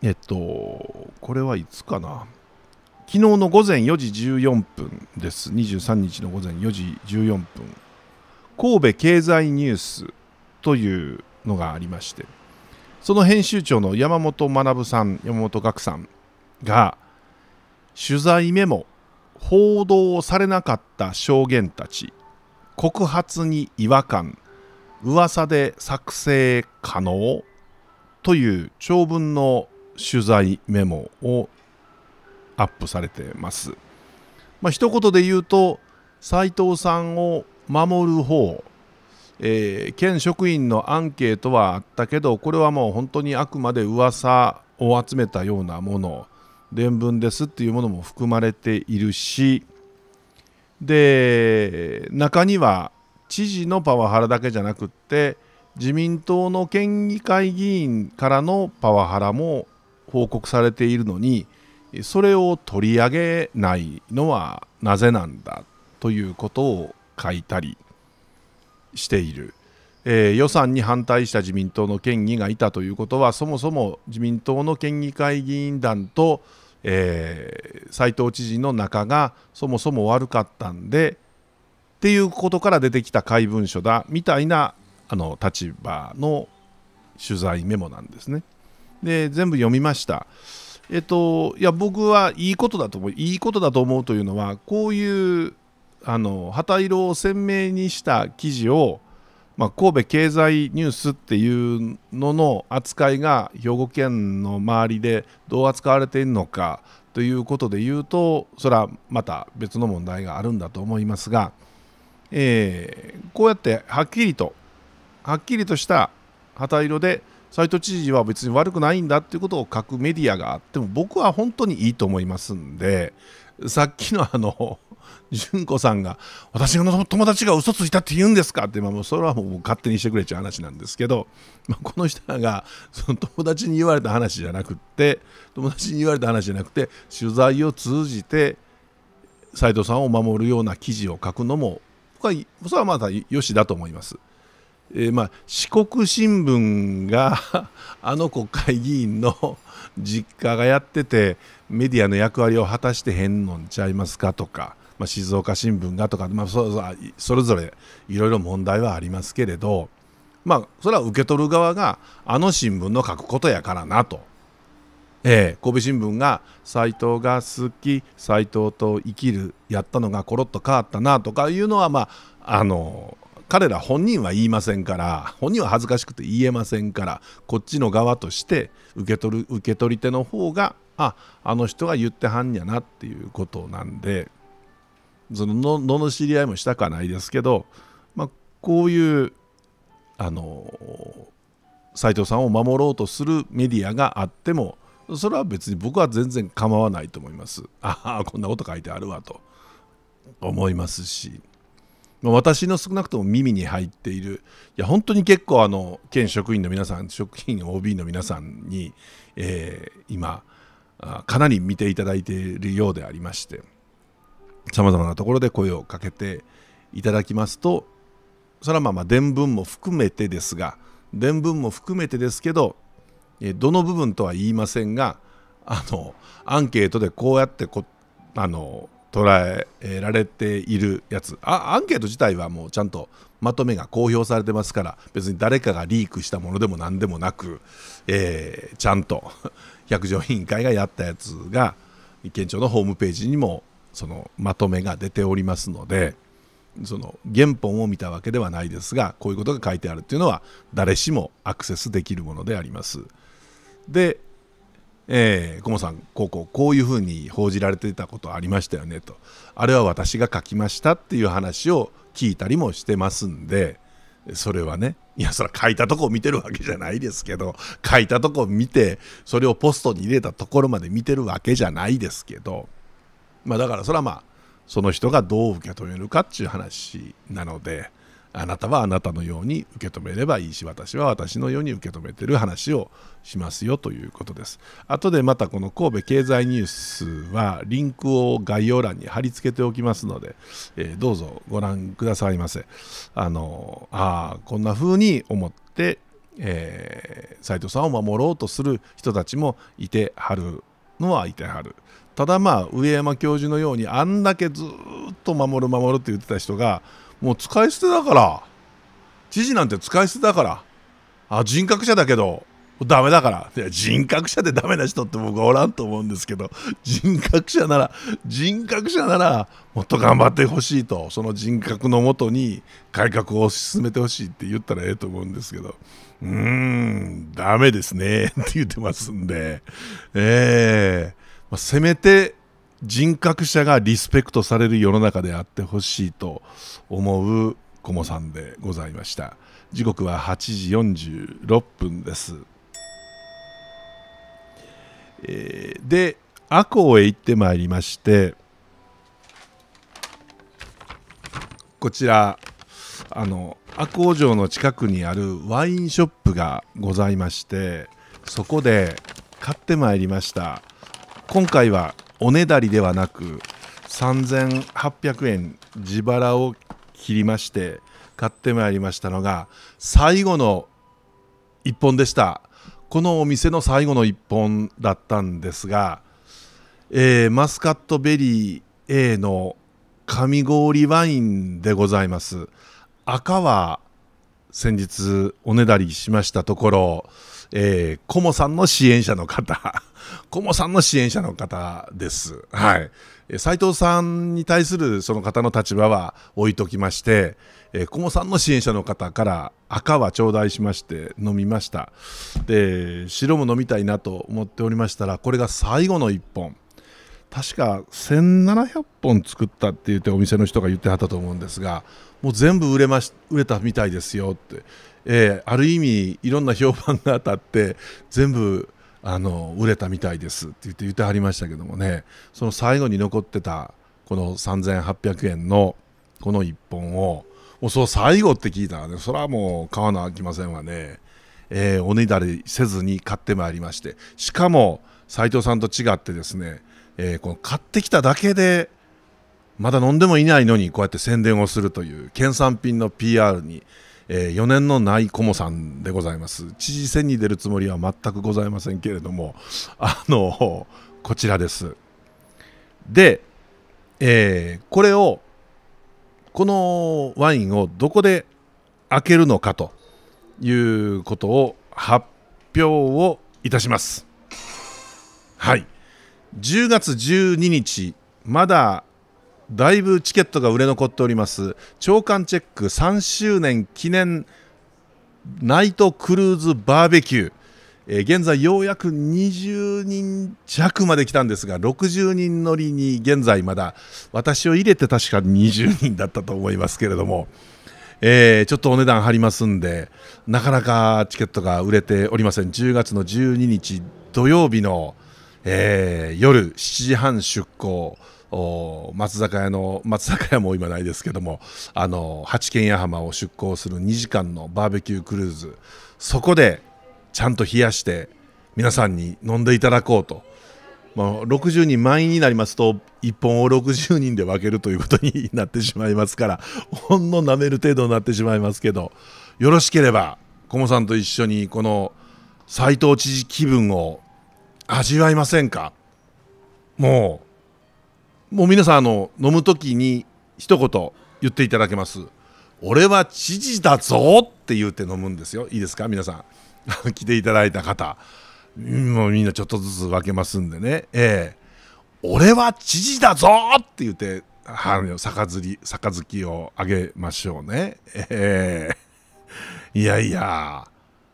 えっとこれはいつかな昨日の午前4時14分です23日の午前4時14分神戸経済ニュースというのがありましてその編集長の山本学さん山本岳さんが取材メモ報道されなかった証言たち告発に違和感噂で作成可能という長文の取材メモをアップされてます。まあ、一言で言うと斉藤さんを守る方、えー、県職員のアンケートはあったけどこれはもう本当にあくまで噂を集めたようなもの伝聞ですっていうものも含まれているしで中には知事のパワハラだけじゃなくって自民党の県議会議員からのパワハラも報告されているのにそれを取り上げないのはなぜなんだということを書いたりしている、えー、予算に反対した自民党の県議がいたということはそもそも自民党の県議会議員団と、えー、斉藤知事の仲がそもそも悪かったんでっていうことから出てきた怪文書だみたいなあの立場の取材メモなんですね。で全部読みました。えっと、いや僕はいいことだと思ういいことだと思うというのはこういうあの旗色を鮮明にした記事を、まあ、神戸経済ニュースっていうのの扱いが兵庫県の周りでどう扱われているのかということで言うとそれはまた別の問題があるんだと思いますが、えー、こうやってはっきりとはっきりとした旗色で斎藤知事は別に悪くないんだっていうことを書くメディアがあっても僕は本当にいいと思いますんでさっきのあの純子さんが、私の友達が嘘ついたって言うんですかって、まあ、もうそれはもう勝手にしてくれちゃう話なんですけど、まあ、この人らが、その友達に言われた話じゃなくって、友達に言われた話じゃなくて、取材を通じて、斎藤さんを守るような記事を書くのも、僕は、それはまだよしだと思います。えー、まあ、四国新聞が あの国会議員の 実家がやっててメディアの役割を果たしてへんのんちゃいますかとかまあ、静岡新聞がとか、まあ、そそれぞれいろいろ問題はありますけれど、まあ、それは受け取る側があの新聞の書くことやからなと。えー、神戸新聞が「斎藤が好き斎藤と生きる」やったのがコロッと変わったなとかいうのは、まあ、あの彼ら本人は言いませんから本人は恥ずかしくて言えませんからこっちの側として受け取る受け取り手の方がああの人が言ってはんやなっていうことなんでそののの知り合いもしたかないですけど、まあ、こういうあの斎藤さんを守ろうとするメディアがあってもそれは別に僕は全然構わないと思いますああ こんなこと書いてあるわと思いますし、まあ、私の少なくとも耳に入っているいや本当に結構あの県職員の皆さん職員 OB の皆さんに、えー、今かなり見ていただいているようでありまして。さまざまなところで声をかけていただきますとそれはまあまあ伝聞も含めてですが伝聞も含めてですけどどの部分とは言いませんがあのアンケートでこうやってこあの捉えられているやつあアンケート自体はもうちゃんとまとめが公表されてますから別に誰かがリークしたものでも何でもなく、えー、ちゃんと 百条委員会がやったやつが県庁のホームページにもそのまとめが出ておりますのでその原本を見たわけではないですがこういうことが書いてあるっていうのは誰しもアクセスできるものであります。で、えー、コモさんこうこうこういうふうに報じられていたことありましたよねとあれは私が書きましたっていう話を聞いたりもしてますんでそれはねいやそれは書いたとこを見てるわけじゃないですけど書いたとこを見てそれをポストに入れたところまで見てるわけじゃないですけど。まあ、だからそれはまあその人がどう受け止めるかっていう話なのであなたはあなたのように受け止めればいいし私は私のように受け止めてる話をしますよということです後でまたこの神戸経済ニュースはリンクを概要欄に貼り付けておきますので、えー、どうぞご覧くださいませあのあこんな風に思ってえー、藤さんを守ろうとする人たちもいてはるのはいてはるただまあ上山教授のようにあんだけずっと守る守るって言ってた人がもう使い捨てだから知事なんて使い捨てだからあ人格者だけどダメだからいや人格者でダメな人って僕はおらんと思うんですけど人格者なら人格者ならもっと頑張ってほしいとその人格のもとに改革を進めてほしいって言ったらええと思うんですけどうーんダメですねって言ってますんでええーあ、せめて人格者がリスペクトされる世の中であってほしいと思うコモさんでございました時刻は8時46分です、えー、で阿公へ行ってまいりましてこちらあの阿公城の近くにあるワインショップがございましてそこで買ってまいりました今回はおねだりではなく3800円自腹を切りまして買ってまいりましたのが最後の一本でしたこのお店の最後の一本だったんですが、えー、マスカットベリー A の神氷ワインでございます赤は先日おねだりしましたところ、えー、コモさんの支援者の方コモさんの支援者の方です。はい。斉藤さんに対するその方の立場は置いときまして、えー、コさんの支援者の方から赤は頂戴しまして飲みました。で、白も飲みたいなと思っておりましたら、これが最後の1本。確か1700本作ったって言ってお店の人が言ってはったと思うんですがもう全部売れまし売れたみたいですよって、えー、ある意味いろんな評判が当たって全部あの売れたみたいですって言って言ってはりましたけどもねその最後に残ってたこの3800円のこの1本をもうそう最後って聞いたらねそれはもう買わなあきませんわね、えー、おねだりせずに買ってまいりましてしかも斎藤さんと違ってですね、えー、この買ってきただけでまだ飲んでもいないのにこうやって宣伝をするという県産品の PR にえー、4年のないコモさんでございます知事選に出るつもりは全くございませんけれどもあのこちらですで、えー、これをこのワインをどこで開けるのかということを発表をいたしますはい10月12日まだだいぶチケットが売れ残っております長官チェック3周年記念ナイトクルーズバーベキュー、え現在ようやく20人弱まで来たんですが60人乗りに現在まだ私を入れて確か20人だったと思いますけれども、えー、ちょっとお値段張りますんでなかなかチケットが売れておりません10月の12日土曜日の、えー、夜7時半出港松坂屋の松坂屋も今ないですけどもあの八軒屋浜を出港する2時間のバーベキュークルーズそこでちゃんと冷やして皆さんに飲んでいただこうと、まあ、60人満員になりますと1本を60人で分けるということになってしまいますからほんの舐める程度になってしまいますけどよろしければコモさんと一緒にこの斎藤知事気分を味わいませんかもうもう皆さんあの飲む時に一言言っていただけます俺は知事だぞって言って飲むんですよいいですか皆さん 来ていただいた方もうみんなちょっとずつ分けますんでねええー、俺は知事だぞって言って杯杯をあげましょうねええー、いやいや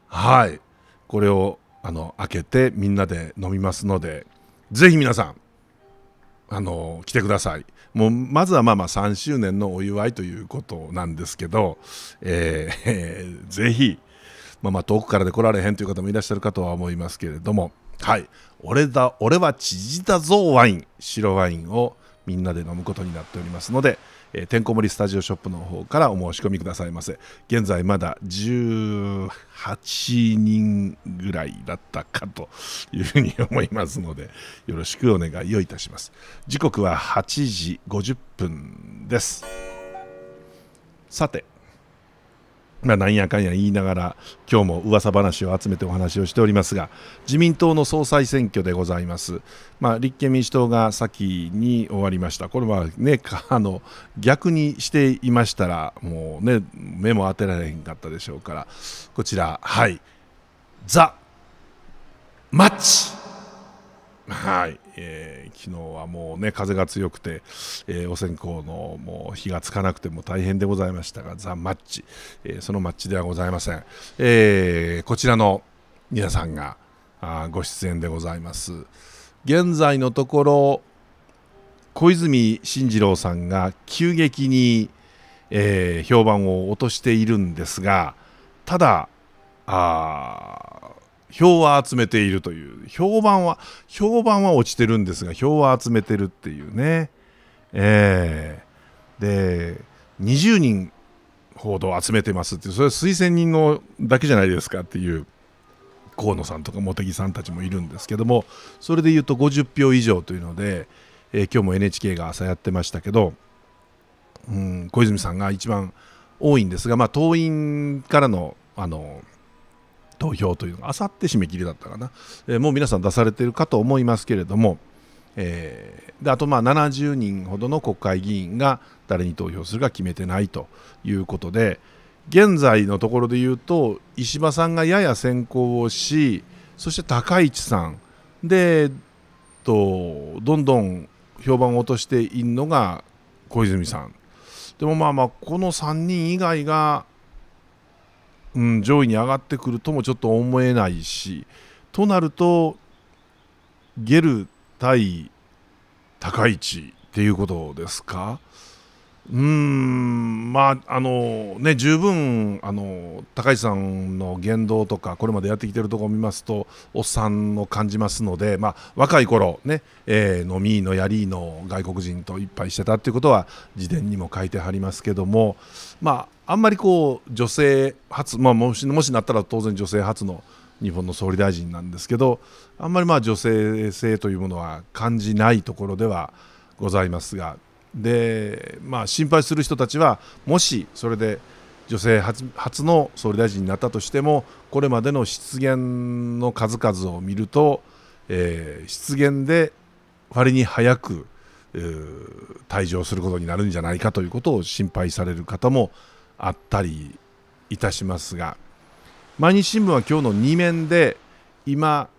はいこれをあの開けてみんなで飲みますのでぜひ皆さんあの来てくださいもうまずはまあまあ3周年のお祝いということなんですけど、えー、えー、ぜひ、まあ、まあ遠くからで来られへんという方もいらっしゃるかとは思いますけれども、はい、俺だ俺は縮だぞワイン白ワインをみんなで飲むことになっておりますのでえー、てんこ盛りスタジオショップの方からお申し込みくださいませ。現在まだ18人ぐらいだったかというふうに思いますので、よろしくお願いをいたします。時刻は8時50分です。さて、まあ、なんやかんや言いながら今日も噂話を集めてお話をしておりますが自民党の総裁選挙でございます、まあ、立憲民主党が先に終わりましたこれは、ね、あの逆にしていましたらもう、ね、目も当てられへんかったでしょうからこちら、はい、ザ・マッチはい、えー、昨日はもうね風が強くて、えー、お線香のもう火がつかなくても大変でございましたがザ・マッチ、えー、そのマッチではございません、えー、こちらの皆さんがあご出演でございます現在のところ小泉進次郎さんが急激に、えー、評判を落としているんですがただあ票は集めているという評判は評判は落ちてるんですが票は集めてるっていうねえー、で20人ほど集めてますってそれは推薦人のだけじゃないですかっていう河野さんとか茂木さんたちもいるんですけどもそれで言うと50票以上というので、えー、今日も NHK が朝やってましたけど、うん、小泉さんが一番多いんですが、まあ、党員からのあの投票というのがあさって締め切りだったかな、えー、もう皆さん出されているかと思いますけれども、えー、であとまあ70人ほどの国会議員が誰に投票するか決めてないということで現在のところで言うと石破さんがやや先行をしそして高市さんでとどんどん評判を落としているのが小泉さんでもまあまあこの3人以外がうん、上位に上がってくるともちょっと思えないしとなるとゲル対高市っていうことですかうんまああのね十分あの高市さんの言動とかこれまでやってきてるところを見ますとおっさんを感じますので、まあ、若い頃ね、えー、飲みのやりの外国人といっぱいしてたっていうことは事前にも書いてはりますけどもまああんまりこう女性初、まあ、もしもしなったら当然女性初の日本の総理大臣なんですけどあんまりまあ女性性というものは感じないところではございますがで、まあ、心配する人たちはもしそれで女性初の総理大臣になったとしてもこれまでの失言の数々を見ると、えー、失言で割に早く退場することになるんじゃないかということを心配される方もあったりいたしますが毎日新聞は今日の2面で今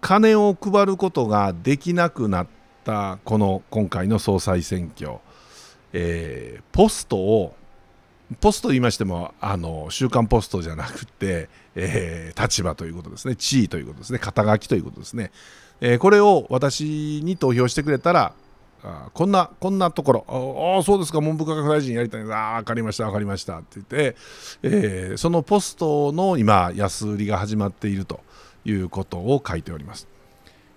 金を配ることができなくなったこの今回の総裁選挙、えー、ポストをポスト言いましてもあの週刊ポストじゃなくて、えー、立場ということですね地位ということですね肩書きということですね、えー、これを私に投票してくれたらあこんなこんなところああそうですか文部科学大臣やりたいですああ分かりました分かりましたって言って、えー、そのポストの今安売りが始まっているということを書いております、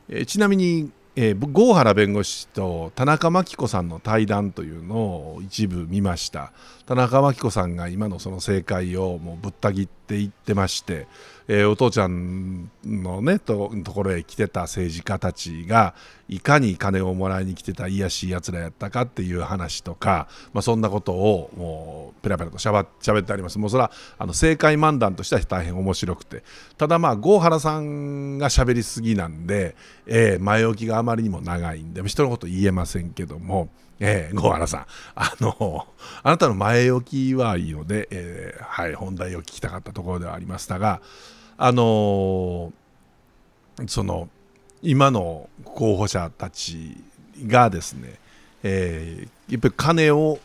えー、ちなみに、えー、郷原弁護士と田中真紀子さんの対談というのを一部見ました田中真紀子さんが今のその政界をもうぶった切っていってまして、えー、お父ちゃんのねとところへ来てた政治家たちがいかに金をもらいに来てた卑やしいやつらやったかっていう話とか、まあ、そんなことをもうペラペラとしゃしゃべってありますもうそれはあの政界漫談としては大変面白くてただまあ郷原さんがしゃべりすぎなんで、えー、前置きがあまりにも長いんで人のこと言えませんけども。えー、郷原さん、あの、あなたの前置きはいいので、えー、はい、本題を聞きたかったところではありましたが、あのー、その、今の候補者たちがですね、えー、やっぱり金を、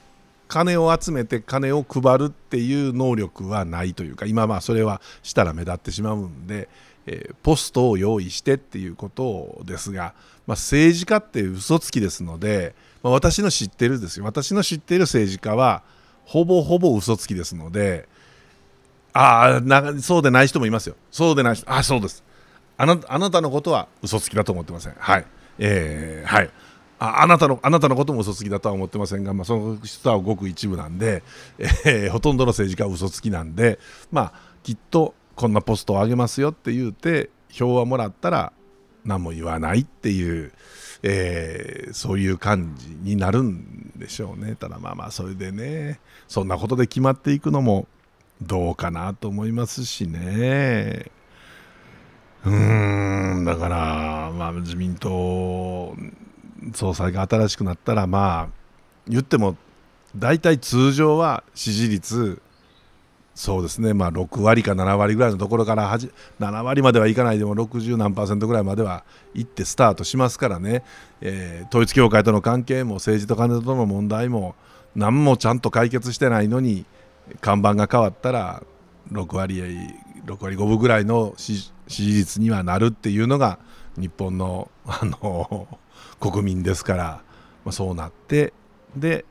金を集めて金を配るっていう能力はないというか、今まあそれはしたら目立ってしまうんで、えー、ポストを用意してっていうことですが、まあ、政治家って嘘つきですので、まあ、私の知ってるですよ私の知っている政治家はほぼほぼ嘘つきですのでああそうでない人もいますよそうでない人あそうですあなあなたのことは嘘つきだと思ってませんはいえー、はいああなたのあなたのことも嘘つきだとは思ってませんが、まあ、その人はごく一部なんで、えー、ほとんどの政治家は嘘つきなんで、まあ、きっとこんなポストをあげますよって言うて票はもらったら何も言わないっていうえー、そういう感じになるんでしょうねただまあまあそれでねそんなことで決まっていくのもどうかなと思いますしねうーんだから、まあ、自民党総裁が新しくなったらまあ言っても大体通常は支持率そうですね、まあ、6割か7割ぐらいのところから7割まではいかないでも60何パーセントぐらいまではいってスタートしますからね、えー、統一教会との関係も政治と金との問題も何もちゃんと解決してないのに看板が変わったら6割6割5分ぐらいの支持率にはなるっていうのが日本のあの国民ですから、まあ、そうなってで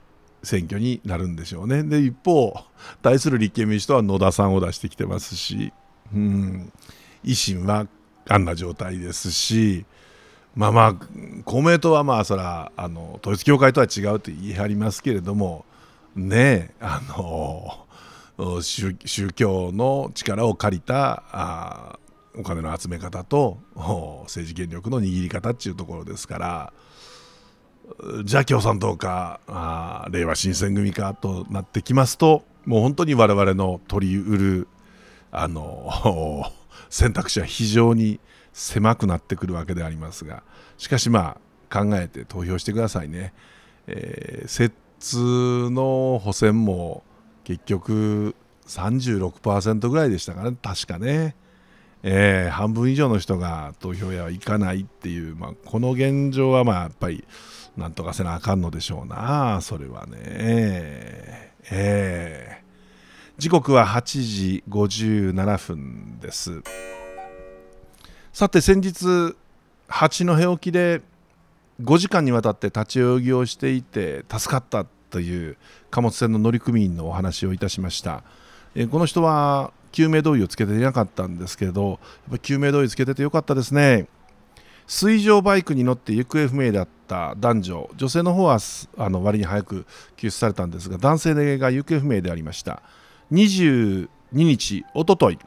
選挙になるんでしょうね。で、一方、対する立憲民主党は野田さんを出してきてますし、うん、維新はあんな状態ですし、まあまあ、公明党はまあ、そら、あの、統一教会とは違うと言い張りますけれども、ねえ、あの、宗教の力を借りたあお金の集め方と政治権力の握り方っていうところですから、邪教さんとかあ令和新選組かとなってきますともう本当に我々の取りうるあの 選択肢は非常に狭くなってくるわけでありますがしかしまあ考えて投票してくださいね。えー、の補選も結局36%ぐらいでしたかね確かね。えー、半分以上の人が投票へは行かないっていう、まあ、この現状はまあやっぱりなんとかせなあかんのでしょうな、それはね。えー、時刻は8時57分です。さて先日八戸沖で5時間にわたって立ち泳ぎをしていて助かったという貨物船の乗組員のお話をいたしました。えこの人は救命胴衣をつけていなかったんですけどやっぱ救命胴衣つけててよかったですね水上バイクに乗って行方不明だた男女女性の方はあの割に早く救出されたんですが男性が行方不明でありました22日おととい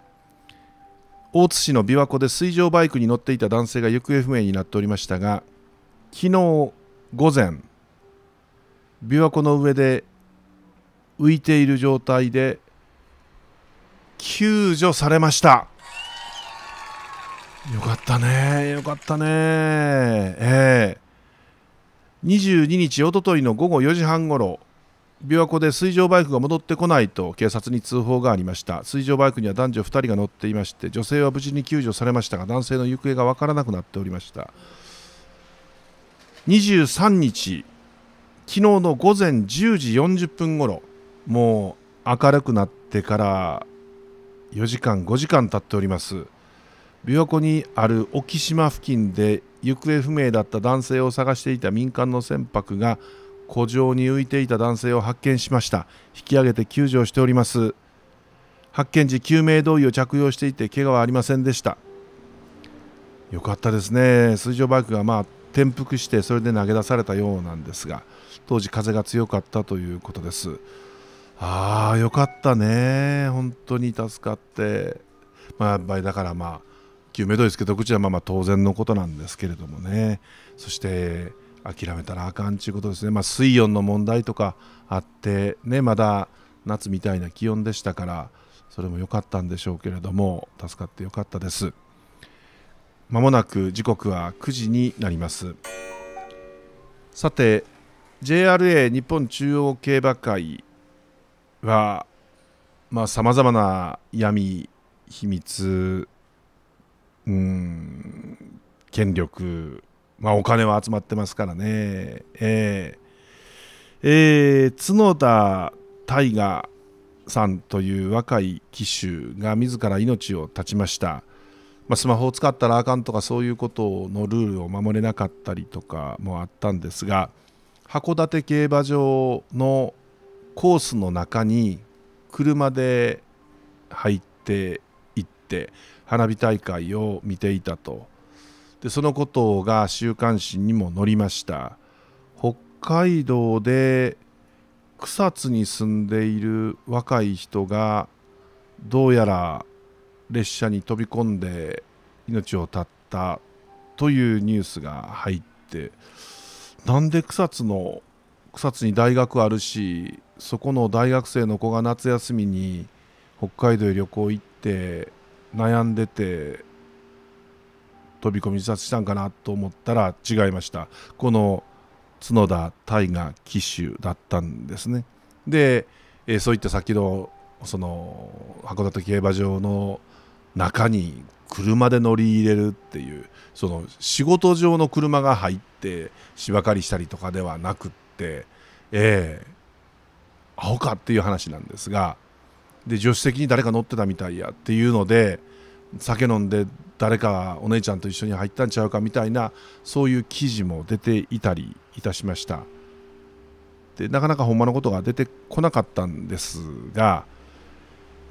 大津市の琵琶湖で水上バイクに乗っていた男性が行方不明になっておりましたが昨日午前琵琶湖の上で浮いている状態で救助されましたよかったねよかったねええ22日おとといの午後4時半ごろ琵琶湖で水上バイクが戻ってこないと警察に通報がありました水上バイクには男女2人が乗っていまして女性は無事に救助されましたが男性の行方が分からなくなっておりました23日昨日の午前10時40分ごろもう明るくなってから4時間5時間経っております琵琶湖にある沖島付近で行方不明だった男性を探していた民間の船舶が湖上に浮いていた男性を発見しました引き上げて救助をしております発見時救命胴衣を着用していて怪我はありませんでしたよかったですね水上バイクがまあ転覆してそれで投げ出されたようなんですが当時風が強かったということですああよかったね本当に助かってまあやっぱりだからまあ9目取りつけと口はまあまあ当然のことなんですけれどもねそして諦めたらあかんちゅうことですね、まあ、水温の問題とかあって、ね、まだ夏みたいな気温でしたからそれも良かったんでしょうけれども助かって良かったですまもなく時刻は9時になりますさて JRA 日本中央競馬会はまあさまざまな闇秘密権力、まあ、お金は集まってますからね、えーえー、角田大河さんという若い騎手が自ら命を絶ちました、まあ、スマホを使ったらあかんとかそういうことのルールを守れなかったりとかもあったんですが函館競馬場のコースの中に車で入っていって花火大会を見ていたとでそのことが週刊誌にも載りました北海道で草津に住んでいる若い人がどうやら列車に飛び込んで命を絶ったというニュースが入ってなんで草津の草津に大学あるしそこの大学生の子が夏休みに北海道へ旅行行って悩んでて飛び込み自殺したんかなと思ったら違いましたこの角田大河騎手だったんですねで、えー、そういった先のその函館競馬場の中に車で乗り入れるっていうその仕事上の車が入って芝刈りしたりとかではなくってええー、アホかっていう話なんですがで助手席に誰か乗ってたみたいやっていうので酒飲んで誰かお姉ちゃんと一緒に入ったんちゃうかみたいなそういう記事も出ていたりいたしましたでなかなかほんまのことが出てこなかったんですが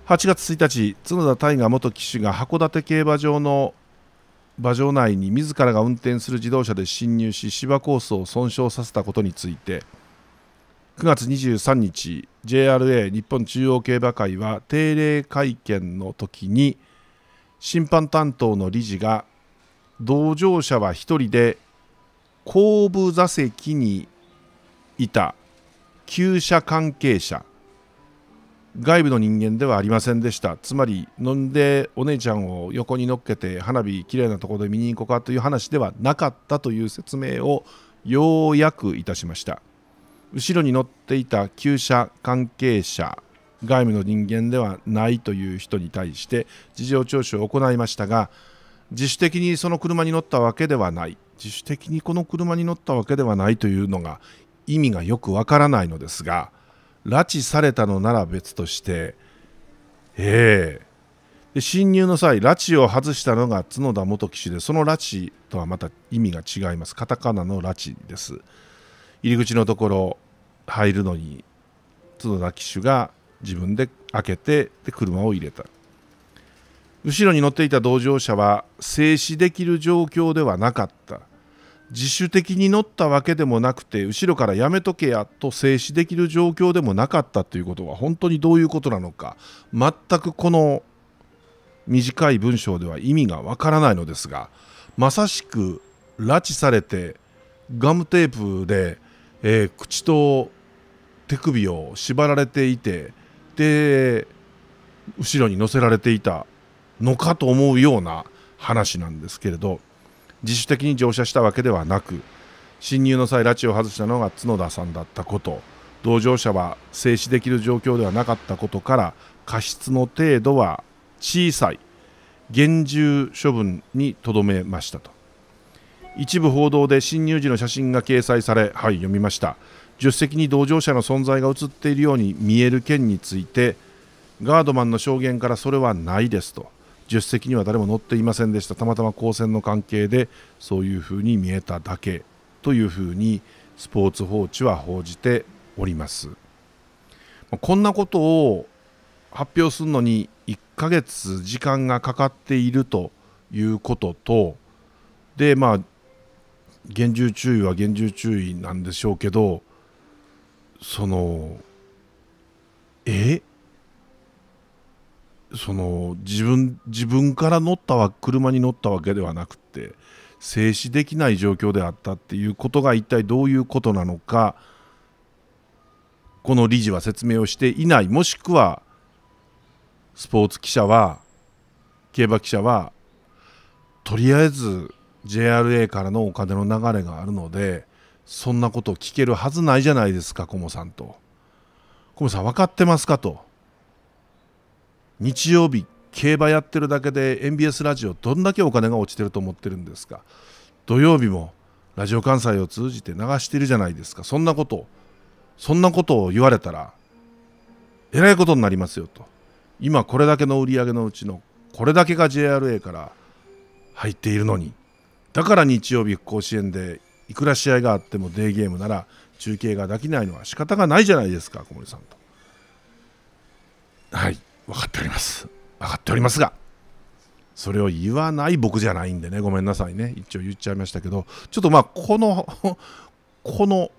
8月1日角田大河元騎手が函館競馬場の馬場内に自らが運転する自動車で侵入し芝コースを損傷させたことについて9月23日 JRA 日本中央競馬会は定例会見の時に審判担当の理事が同乗者は1人で後部座席にいた旧車関係者外部の人間ではありませんでしたつまり飲んでお姉ちゃんを横に乗っけて花火きれいなところで見に行こうかという話ではなかったという説明をようやくいたしました。後ろに乗っていた旧車関係者外部の人間ではないという人に対して事情聴取を行いましたが自主的にその車に乗ったわけではない自主的にこの車に乗ったわけではないというのが意味がよくわからないのですが拉致されたのなら別としてええで侵入の際拉致を外したのが角田元騎手でその拉致とはまた意味が違いますカタカナの拉致です入り口のところ入るのに角田騎手が自分で開けてで車を入れた後ろに乗っていた同乗者は静止できる状況ではなかった自主的に乗ったわけでもなくて後ろからやめとけやと静止できる状況でもなかったということは本当にどういうことなのか全くこの短い文章では意味がわからないのですがまさしく拉致されてガムテープでえー、口と手首を縛られていてで後ろに乗せられていたのかと思うような話なんですけれど自主的に乗車したわけではなく侵入の際拉致を外したのが角田さんだったこと同乗者は制止できる状況ではなかったことから過失の程度は小さい厳重処分にとどめましたと一部報道で侵入時の写真が掲載され、はい、読みました助手席に同乗者の存在が写っているように見える件についてガードマンの証言からそれはないですと助手席には誰も乗っていませんでしたたまたま光線の関係でそういうふうに見えただけというふうにスポーツ報知は報じておりますこんなことを発表するのに1ヶ月時間がかかっているということとでまあ厳重注意は厳重注意なんでしょうけどそのえその自分自分から乗ったは車に乗ったわけではなくて静止できない状況であったっていうことが一体どういうことなのかこの理事は説明をしていないもしくはスポーツ記者は競馬記者はとりあえず JRA からのお金の流れがあるのでそんなことを聞けるはずないじゃないですかコモさんとコモさん分かってますかと日曜日競馬やってるだけで n b s ラジオどんだけお金が落ちてると思ってるんですか土曜日もラジオ関西を通じて流してるじゃないですかそんなことそんなことを言われたらえらいことになりますよと今これだけの売り上げのうちのこれだけが JRA から入っているのにだから日曜日甲子園でいくら試合があってもデーゲームなら中継ができないのは仕方がないじゃないですか小森さんとはい分かっております分かっておりますがそれを言わない僕じゃないんでねごめんなさいね一応言っちゃいましたけどちょっとまあこのこの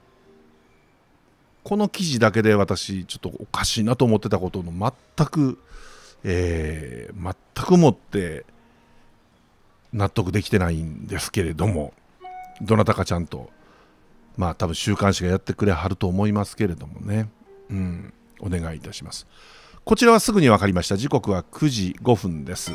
この記事だけで私ちょっとおかしいなと思ってたことの全く、えー、全くもって納得できてないんですけれどもどなたかちゃんとまあ多分週刊誌がやってくれはると思いますけれどもね、うん、お願いいたしますこちらはすぐに分かりました時刻は9時5分です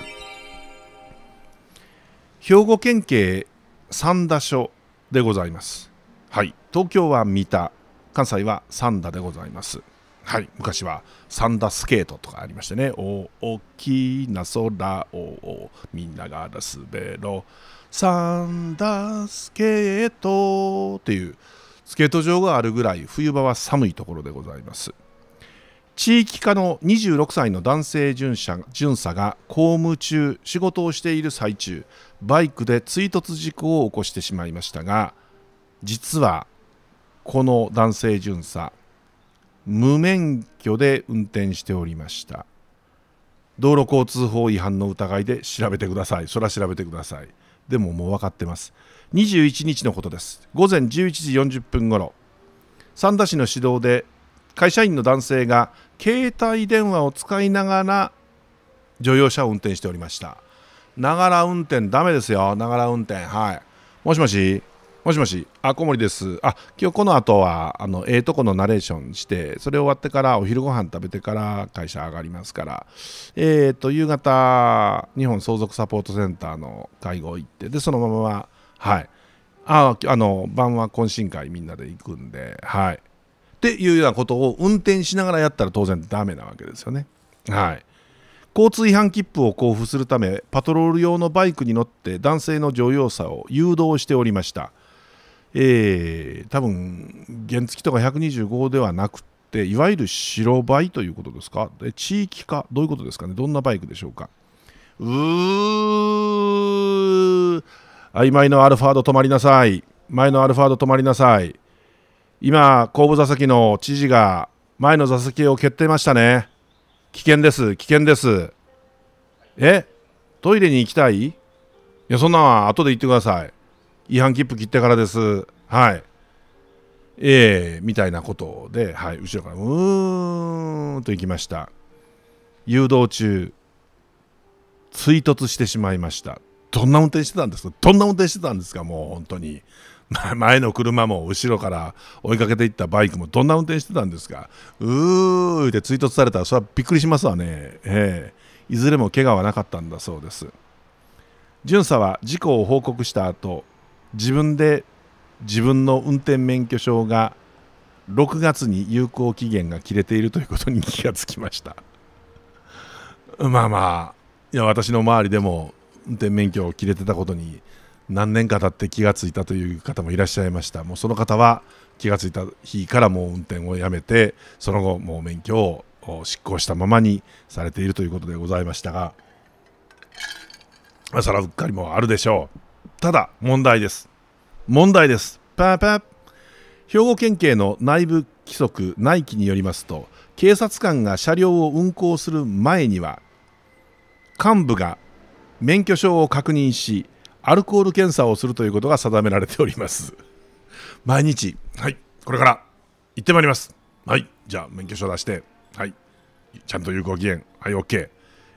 兵庫県警三田署でございますはい東京は三田関西は三田でございますはい、昔はサンダースケートとかありましてね、お大きな空をみんなが滑ろう、サンダースケートっていうスケート場があるぐらい冬場は寒いところでございます。地域課の26歳の男性巡巡査が公務中仕事をしている最中バイクで追突事故を起こしてしまいましたが実はこの男性巡査無免許で運転しておりました道路交通法違反の疑いで調べてくださいそら調べてくださいでももう分かってます21日のことです午前11時40分ごろ三田市の市道で会社員の男性が携帯電話を使いながら乗用車を運転しておりましたながら運転ダメですよながら運転はいもしもしもしもし、あ、小森です。あ、今日この後は、あの、ええー、とこのナレーションして、それ終わってから、お昼ご飯食べてから会社上がりますから、えっ、ー、と、夕方、日本相続サポートセンターの会合行って、で、そのまま、はい。あ、あの、晩は懇親会みんなで行くんで、はい。っていうようなことを運転しながらやったら当然ダメなわけですよね。はい。交通違反切符を交付するためパトロール用のバイクに乗って男性の乗用車を誘導しておりましたえー、多分原付とか125ではなくていわゆる白バイということですか地域化どういうことですかねどんなバイクでしょうかうー曖昧のアルファード止まりなさい前のアルファード止まりなさい今後部座席の知事が前の座席を蹴ってましたね危険です危険ですえトイレに行きたいいやそんなん後で言ってください違反切符切ってからです。はい。ええー、みたいなことで、はい、後ろからうーんと行きました。誘導中、追突してしまいました。どんな運転してたんですかどんな運転してたんですかもう本当に。前の車も後ろから追いかけていったバイクもどんな運転してたんですかうーって追突されたらそれはびっくりしますわね。えー、いずれも怪我はなかったんだそうです。巡査は事故を報告した後自分で自分の運転免許証が6月に有効期限が切れているということに気がつきましたまあまあいや私の周りでも運転免許を切れてたことに何年か経って気がついたという方もいらっしゃいましたもうその方は気がついた日からもう運転をやめてその後もう免許を執行したままにされているということでございましたがそらうっかりもあるでしょうただ問題です問題ですパーパー兵庫県警の内部規則内規によりますと警察官が車両を運行する前には幹部が免許証を確認しアルコール検査をするということが定められております毎日はいこれから行ってまいりますはいじゃあ免許証出してはいちゃんと有効期限はい OK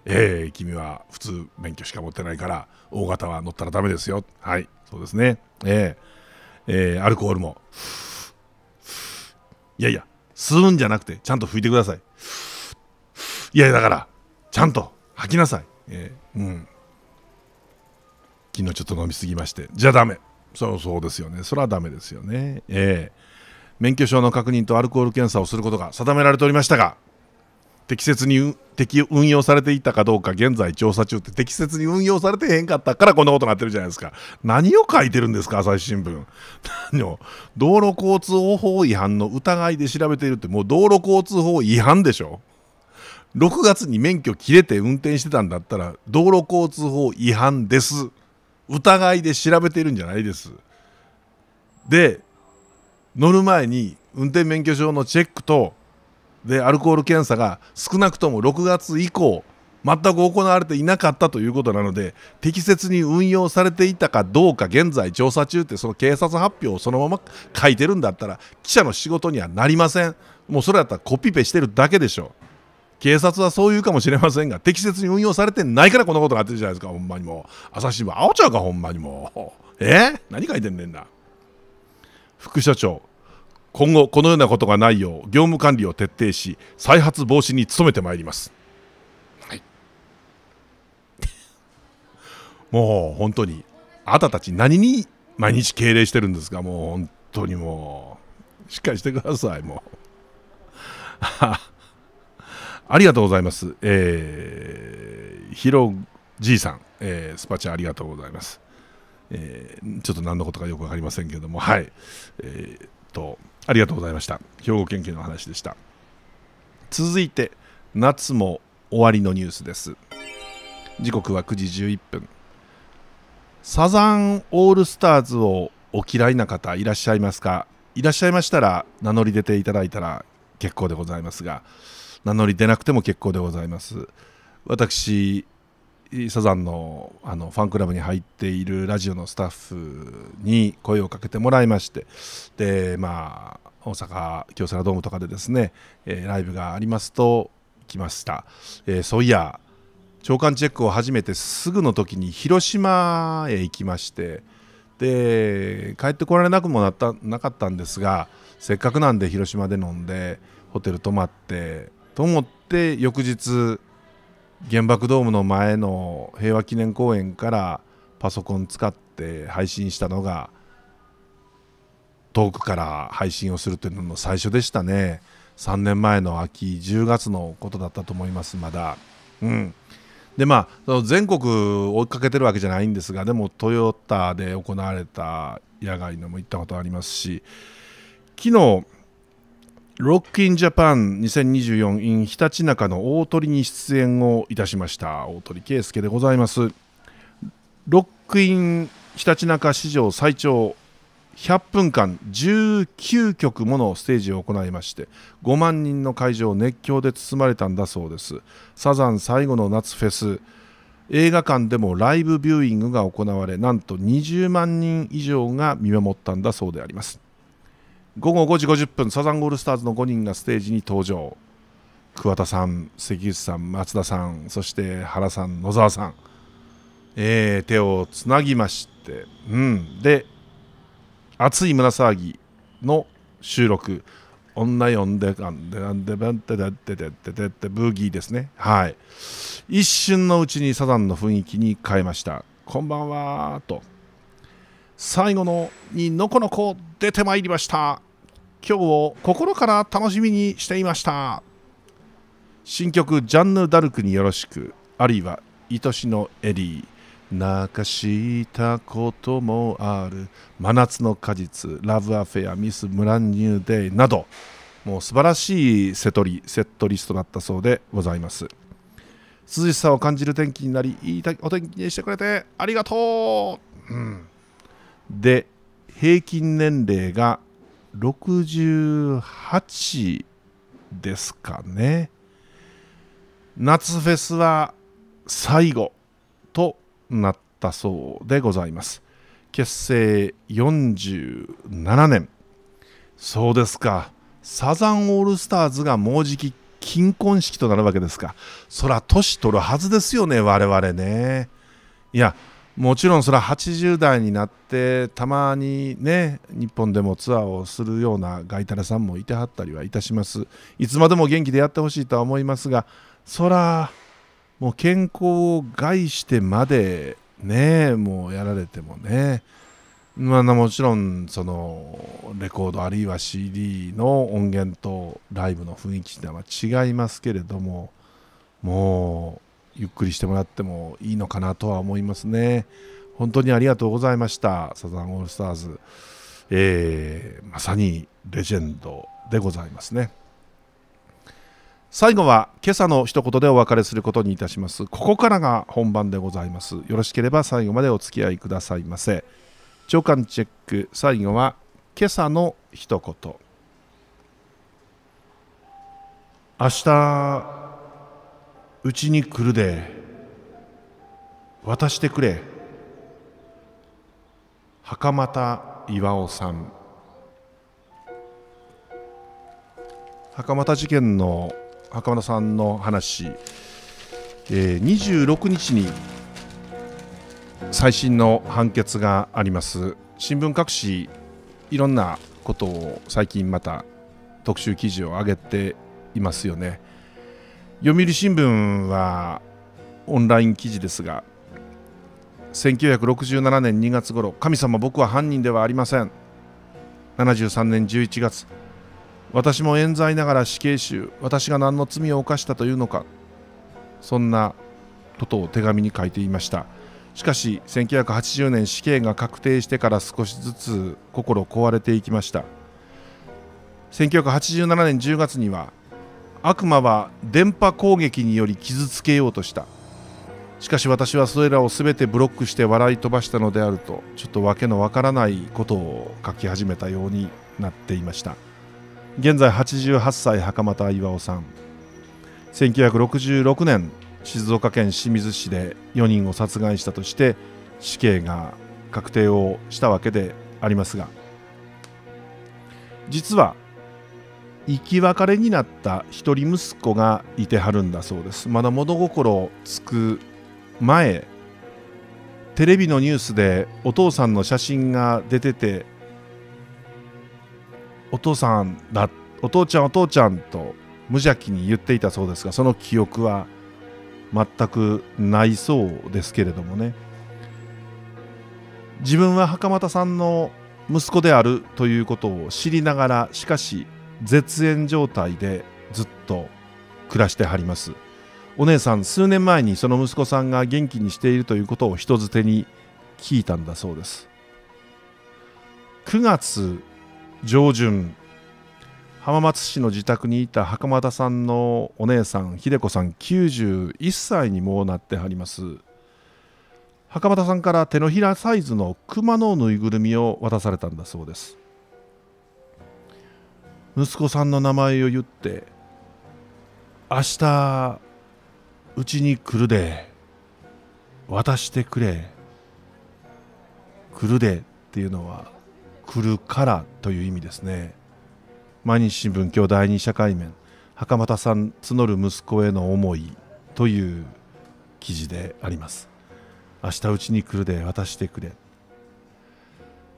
えー、君は普通免許しか持ってないから大型は乗ったらダメですよはいそうですねえー、えー、アルコールもいやいや吸うんじゃなくてちゃんと拭いてくださいいやだからちゃんと吐きなさい、えー、うん昨日ちょっと飲みすぎましてじゃあダメそうそうですよねそれはダメですよねええー免許証の確認とアルコール検査をすることが定められておりましたが適切に適運用されていたかどうか現在調査中って適切に運用されてへんかったからこんなことになってるじゃないですか 何を書いてるんですか朝日新聞 何を道路交通法違反の疑いで調べているってもう道路交通法違反でしょ6月に免許切れて運転してたんだったら道路交通法違反です疑いで調べているんじゃないですで乗る前に運転免許証のチェックとでアルコール検査が少なくとも6月以降全く行われていなかったということなので適切に運用されていたかどうか現在調査中ってその警察発表をそのまま書いてるんだったら記者の仕事にはなりませんもうそれだったらコピペしてるだけでしょ警察はそう言うかもしれませんが適切に運用されてないからこんなことがあってるじゃないですかほんまにもう朝日新聞あおちゃうかほんまにもうえ何書いてんねんな副所長今後このようなことがないよう業務管理を徹底し再発防止に努めてまいります、はい、もう本当にあなたたち何に毎日敬礼してるんですかもう本当にもうしっかりしてくださいもう ありがとうございますえー、ひろじいさん、えー、スパチャありがとうございます、えー、ちょっと何のことかよく分かりませんけどもはいえー、っとありがとうございました兵庫県警の話でした続いて夏も終わりのニュースです時刻は9時11分サザンオールスターズをお嫌いな方いらっしゃいますかいらっしゃいましたら名乗り出ていただいたら結構でございますが名乗り出なくても結構でございます私サザンのあのファンクラブに入っているラジオのスタッフに声をかけてもらいましてで、まあ、大阪京セラドームとかでですね、えー、ライブがありますと来ました、えー、そういや長官チェックを始めてすぐの時に広島へ行きましてで帰ってこられなくもなったなかったんですがせっかくなんで広島で飲んでホテル泊まってと思って翌日原爆ドームの前の平和記念公園からパソコン使って配信したのが遠くから配信をするというのの最初でしたね3年前の秋10月のことだったと思いますまだうんでまあ全国追いかけてるわけじゃないんですがでもトヨタで行われた野外のも行ったことありますし昨日ロックインジャパン 2024in ひたちなかの大鳥に出演をいたしました大鳥圭介でございますロックインひたちなか史上最長100分間19曲ものステージを行いまして5万人の会場を熱狂で包まれたんだそうですサザン最後の夏フェス映画館でもライブビューイングが行われなんと20万人以上が見守ったんだそうであります午後5時50分サザンオールスターズの5人がステージに登場桑田さん関口さん松田さんそして原さん野沢さん、えー、手をつなぎまして、うん、で「熱い胸騒ぎ」の収録「女呼んでかんでなんでばんでだっててっててってブーギー」ですねはい一瞬のうちにサザンの雰囲気に変えました「こんばんは」と。最後のにのこのこ出てまいりました今日を心から楽しみにしていました新曲「ジャンヌ・ダルクによろしく」あるいは「愛しのエリー」泣かしたこともある真夏の果実ラブアフェアミス・ムランニューデイなどもう素晴らしいセトリセットリストだったそうでございます涼しさを感じる天気になりいいお天気にしてくれてありがとう、うんで平均年齢が68ですかね夏フェスは最後となったそうでございます結成47年そうですかサザンオールスターズがもうじき金婚式となるわけですかそら年取るはずですよね我々ねいやもちろんそれは80代になってたまにね日本でもツアーをするようなガイタラさんもいてはったりはいたしますいつまでも元気でやってほしいとは思いますがそらもう健康を害してまでねもうやられてもねまあ、もちろんそのレコードあるいは CD の音源とライブの雰囲気ってのは違いますけれどももゆっくりしてもらってもいいのかなとは思いますね。本当にありがとうございましたサザンオールスターズ、えー、まさにレジェンドでございますね最後は今朝の一言でお別れすることにいたしますここからが本番でございますよろしければ最後までお付き合いくださいませ長官チェック最後は今朝の一言明日うちに来るで渡してくれ袴田巌さん袴田事件の袴田さんの話、えー、26日に最新の判決があります新聞各紙いろんなことを最近また特集記事を上げていますよね。読売新聞はオンライン記事ですが1967年2月頃神様僕は犯人ではありません73年11月私も冤罪ながら死刑囚私が何の罪を犯したというのかそんなことを手紙に書いていましたしかし1980年死刑が確定してから少しずつ心壊れていきました1987年10月には悪魔は電波攻撃により傷つけようとしたしかし私はそれらを全てブロックして笑い飛ばしたのであるとちょっと訳のわからないことを書き始めたようになっていました現在88歳袴田巌さん1966年静岡県清水市で4人を殺害したとして死刑が確定をしたわけでありますが実は生き別れになった一人息子がいてはるんだそうですまだ物心つく前テレビのニュースでお父さんの写真が出ててお父さんだお父ちゃんお父ちゃんと無邪気に言っていたそうですがその記憶は全くないそうですけれどもね自分は袴田さんの息子であるということを知りながらしかし絶縁状態でずっと暮らしてはりますお姉さん数年前にその息子さんが元気にしているということを人づてに聞いたんだそうです9月上旬浜松市の自宅にいた袴田さんのお姉さん秀子さん91歳にもなってはります袴田さんから手のひらサイズの熊のぬいぐるみを渡されたんだそうです息子さんの名前を言って「明日うちに来るで渡してくれ」「来るで」っていうのは「来るから」という意味ですね。毎日新聞今日第二社会面袴田さん募る息子への思いという記事であります明日うちに来るで渡してくれ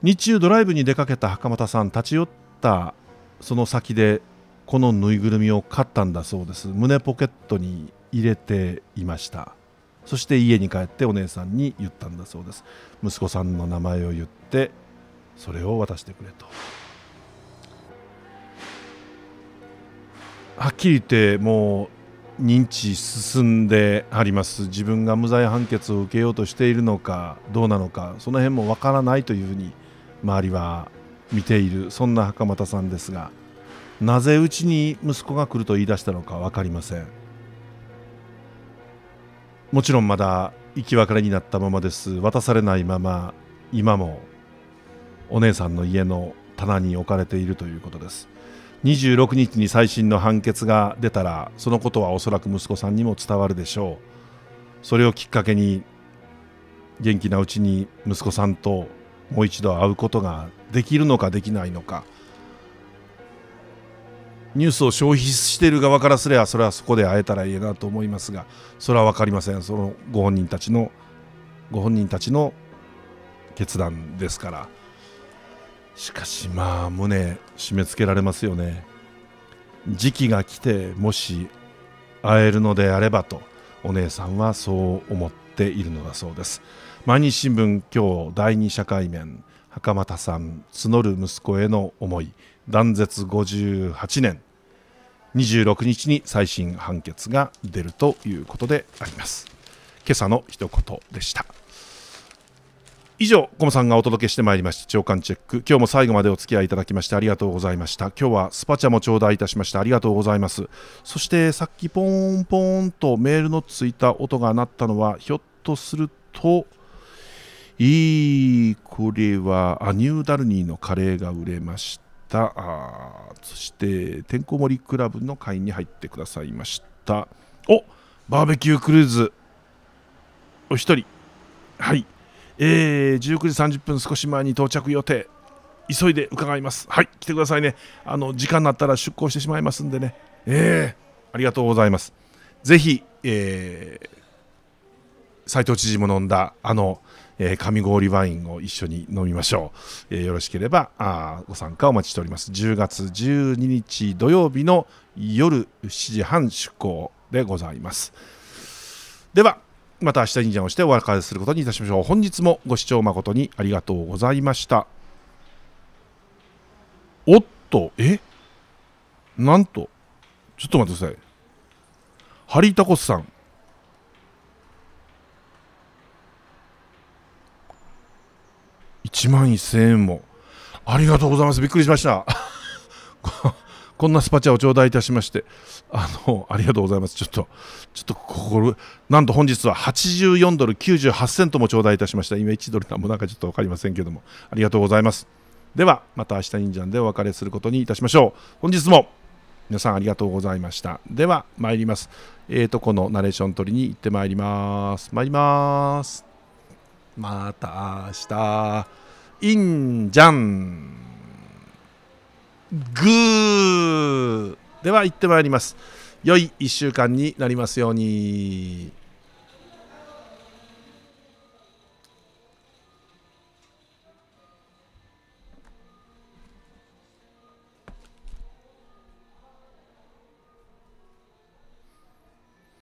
日中ドライブに出かけた袴田さん立ち寄ったその先でこのぬいぐるみを買ったんだそうです胸ポケットに入れていましたそして家に帰ってお姉さんに言ったんだそうです息子さんの名前を言ってそれを渡してくれとはっきり言ってもう認知進んであります自分が無罪判決を受けようとしているのかどうなのかその辺もわからないというふうに周りは見ているそんな袴田さんですがなぜうちに息子が来ると言い出したのか分かりませんもちろんまだ生き別れになったままです渡されないまま今もお姉さんの家の棚に置かれているということです26日に最新の判決が出たらそのことはおそらく息子さんにも伝わるでしょうそれをきっかけに元気なうちに息子さんともう一度会うことができるのかできないのかニュースを消費している側からすればそれはそこで会えたらいいなと思いますがそれは分かりませんそのご本人たちのご本人たちの決断ですからしかしまあ胸締め付けられますよね時期が来てもし会えるのであればとお姉さんはそう思っているのだそうです毎日新聞今日第二社会面袴田さん募る息子への思い断絶58年26日に最新判決が出るということであります今朝の一言でした以上、コモさんがお届けしてまいりました。長官チェック。今日も最後までお付き合いいただきましてありがとうございました。今日はスパチャも頂戴いたしましてありがとうございます。そしてさっきポーンポーンとメールのついた音が鳴ったのは、ひょっとすると、いいこれはアニューダルニーのカレーが売れましたあそしててんこ盛りクラブの会員に入ってくださいましたおバーベキュークルーズお一人はいえー、19時30分少し前に到着予定急いで伺いますはい来てくださいねあの時間になったら出航してしまいますんでねえー、ありがとうございますぜひ、えー、斉藤知事も飲んだあのえー、上氷ワインを一緒に飲みましょう、えー、よろしければあご参加お待ちしております10月12日土曜日の夜7時半出港でございますではまた明日にじゃんをしてお別れすることにいたしましょう本日もご視聴誠にありがとうございましたおっとえなんとちょっと待ってくださいハリータコスさん1万1000円もありがとうございますびっくりしました こんなスパチャを頂戴いたしましてあのありがとうございますちょっとちょっと心なんと本日は84ドル98セントも頂戴いたしました今1ドルなんもなんかちょっと分かりませんけどもありがとうございますではまた明日忍者でお別れすることにいたしましょう本日も皆さんありがとうございましたでは参りますえーとこのナレーション取りに行ってまいります参りますまた明日、インジャン、グーでは行ってまいります。良い1週間になりますように。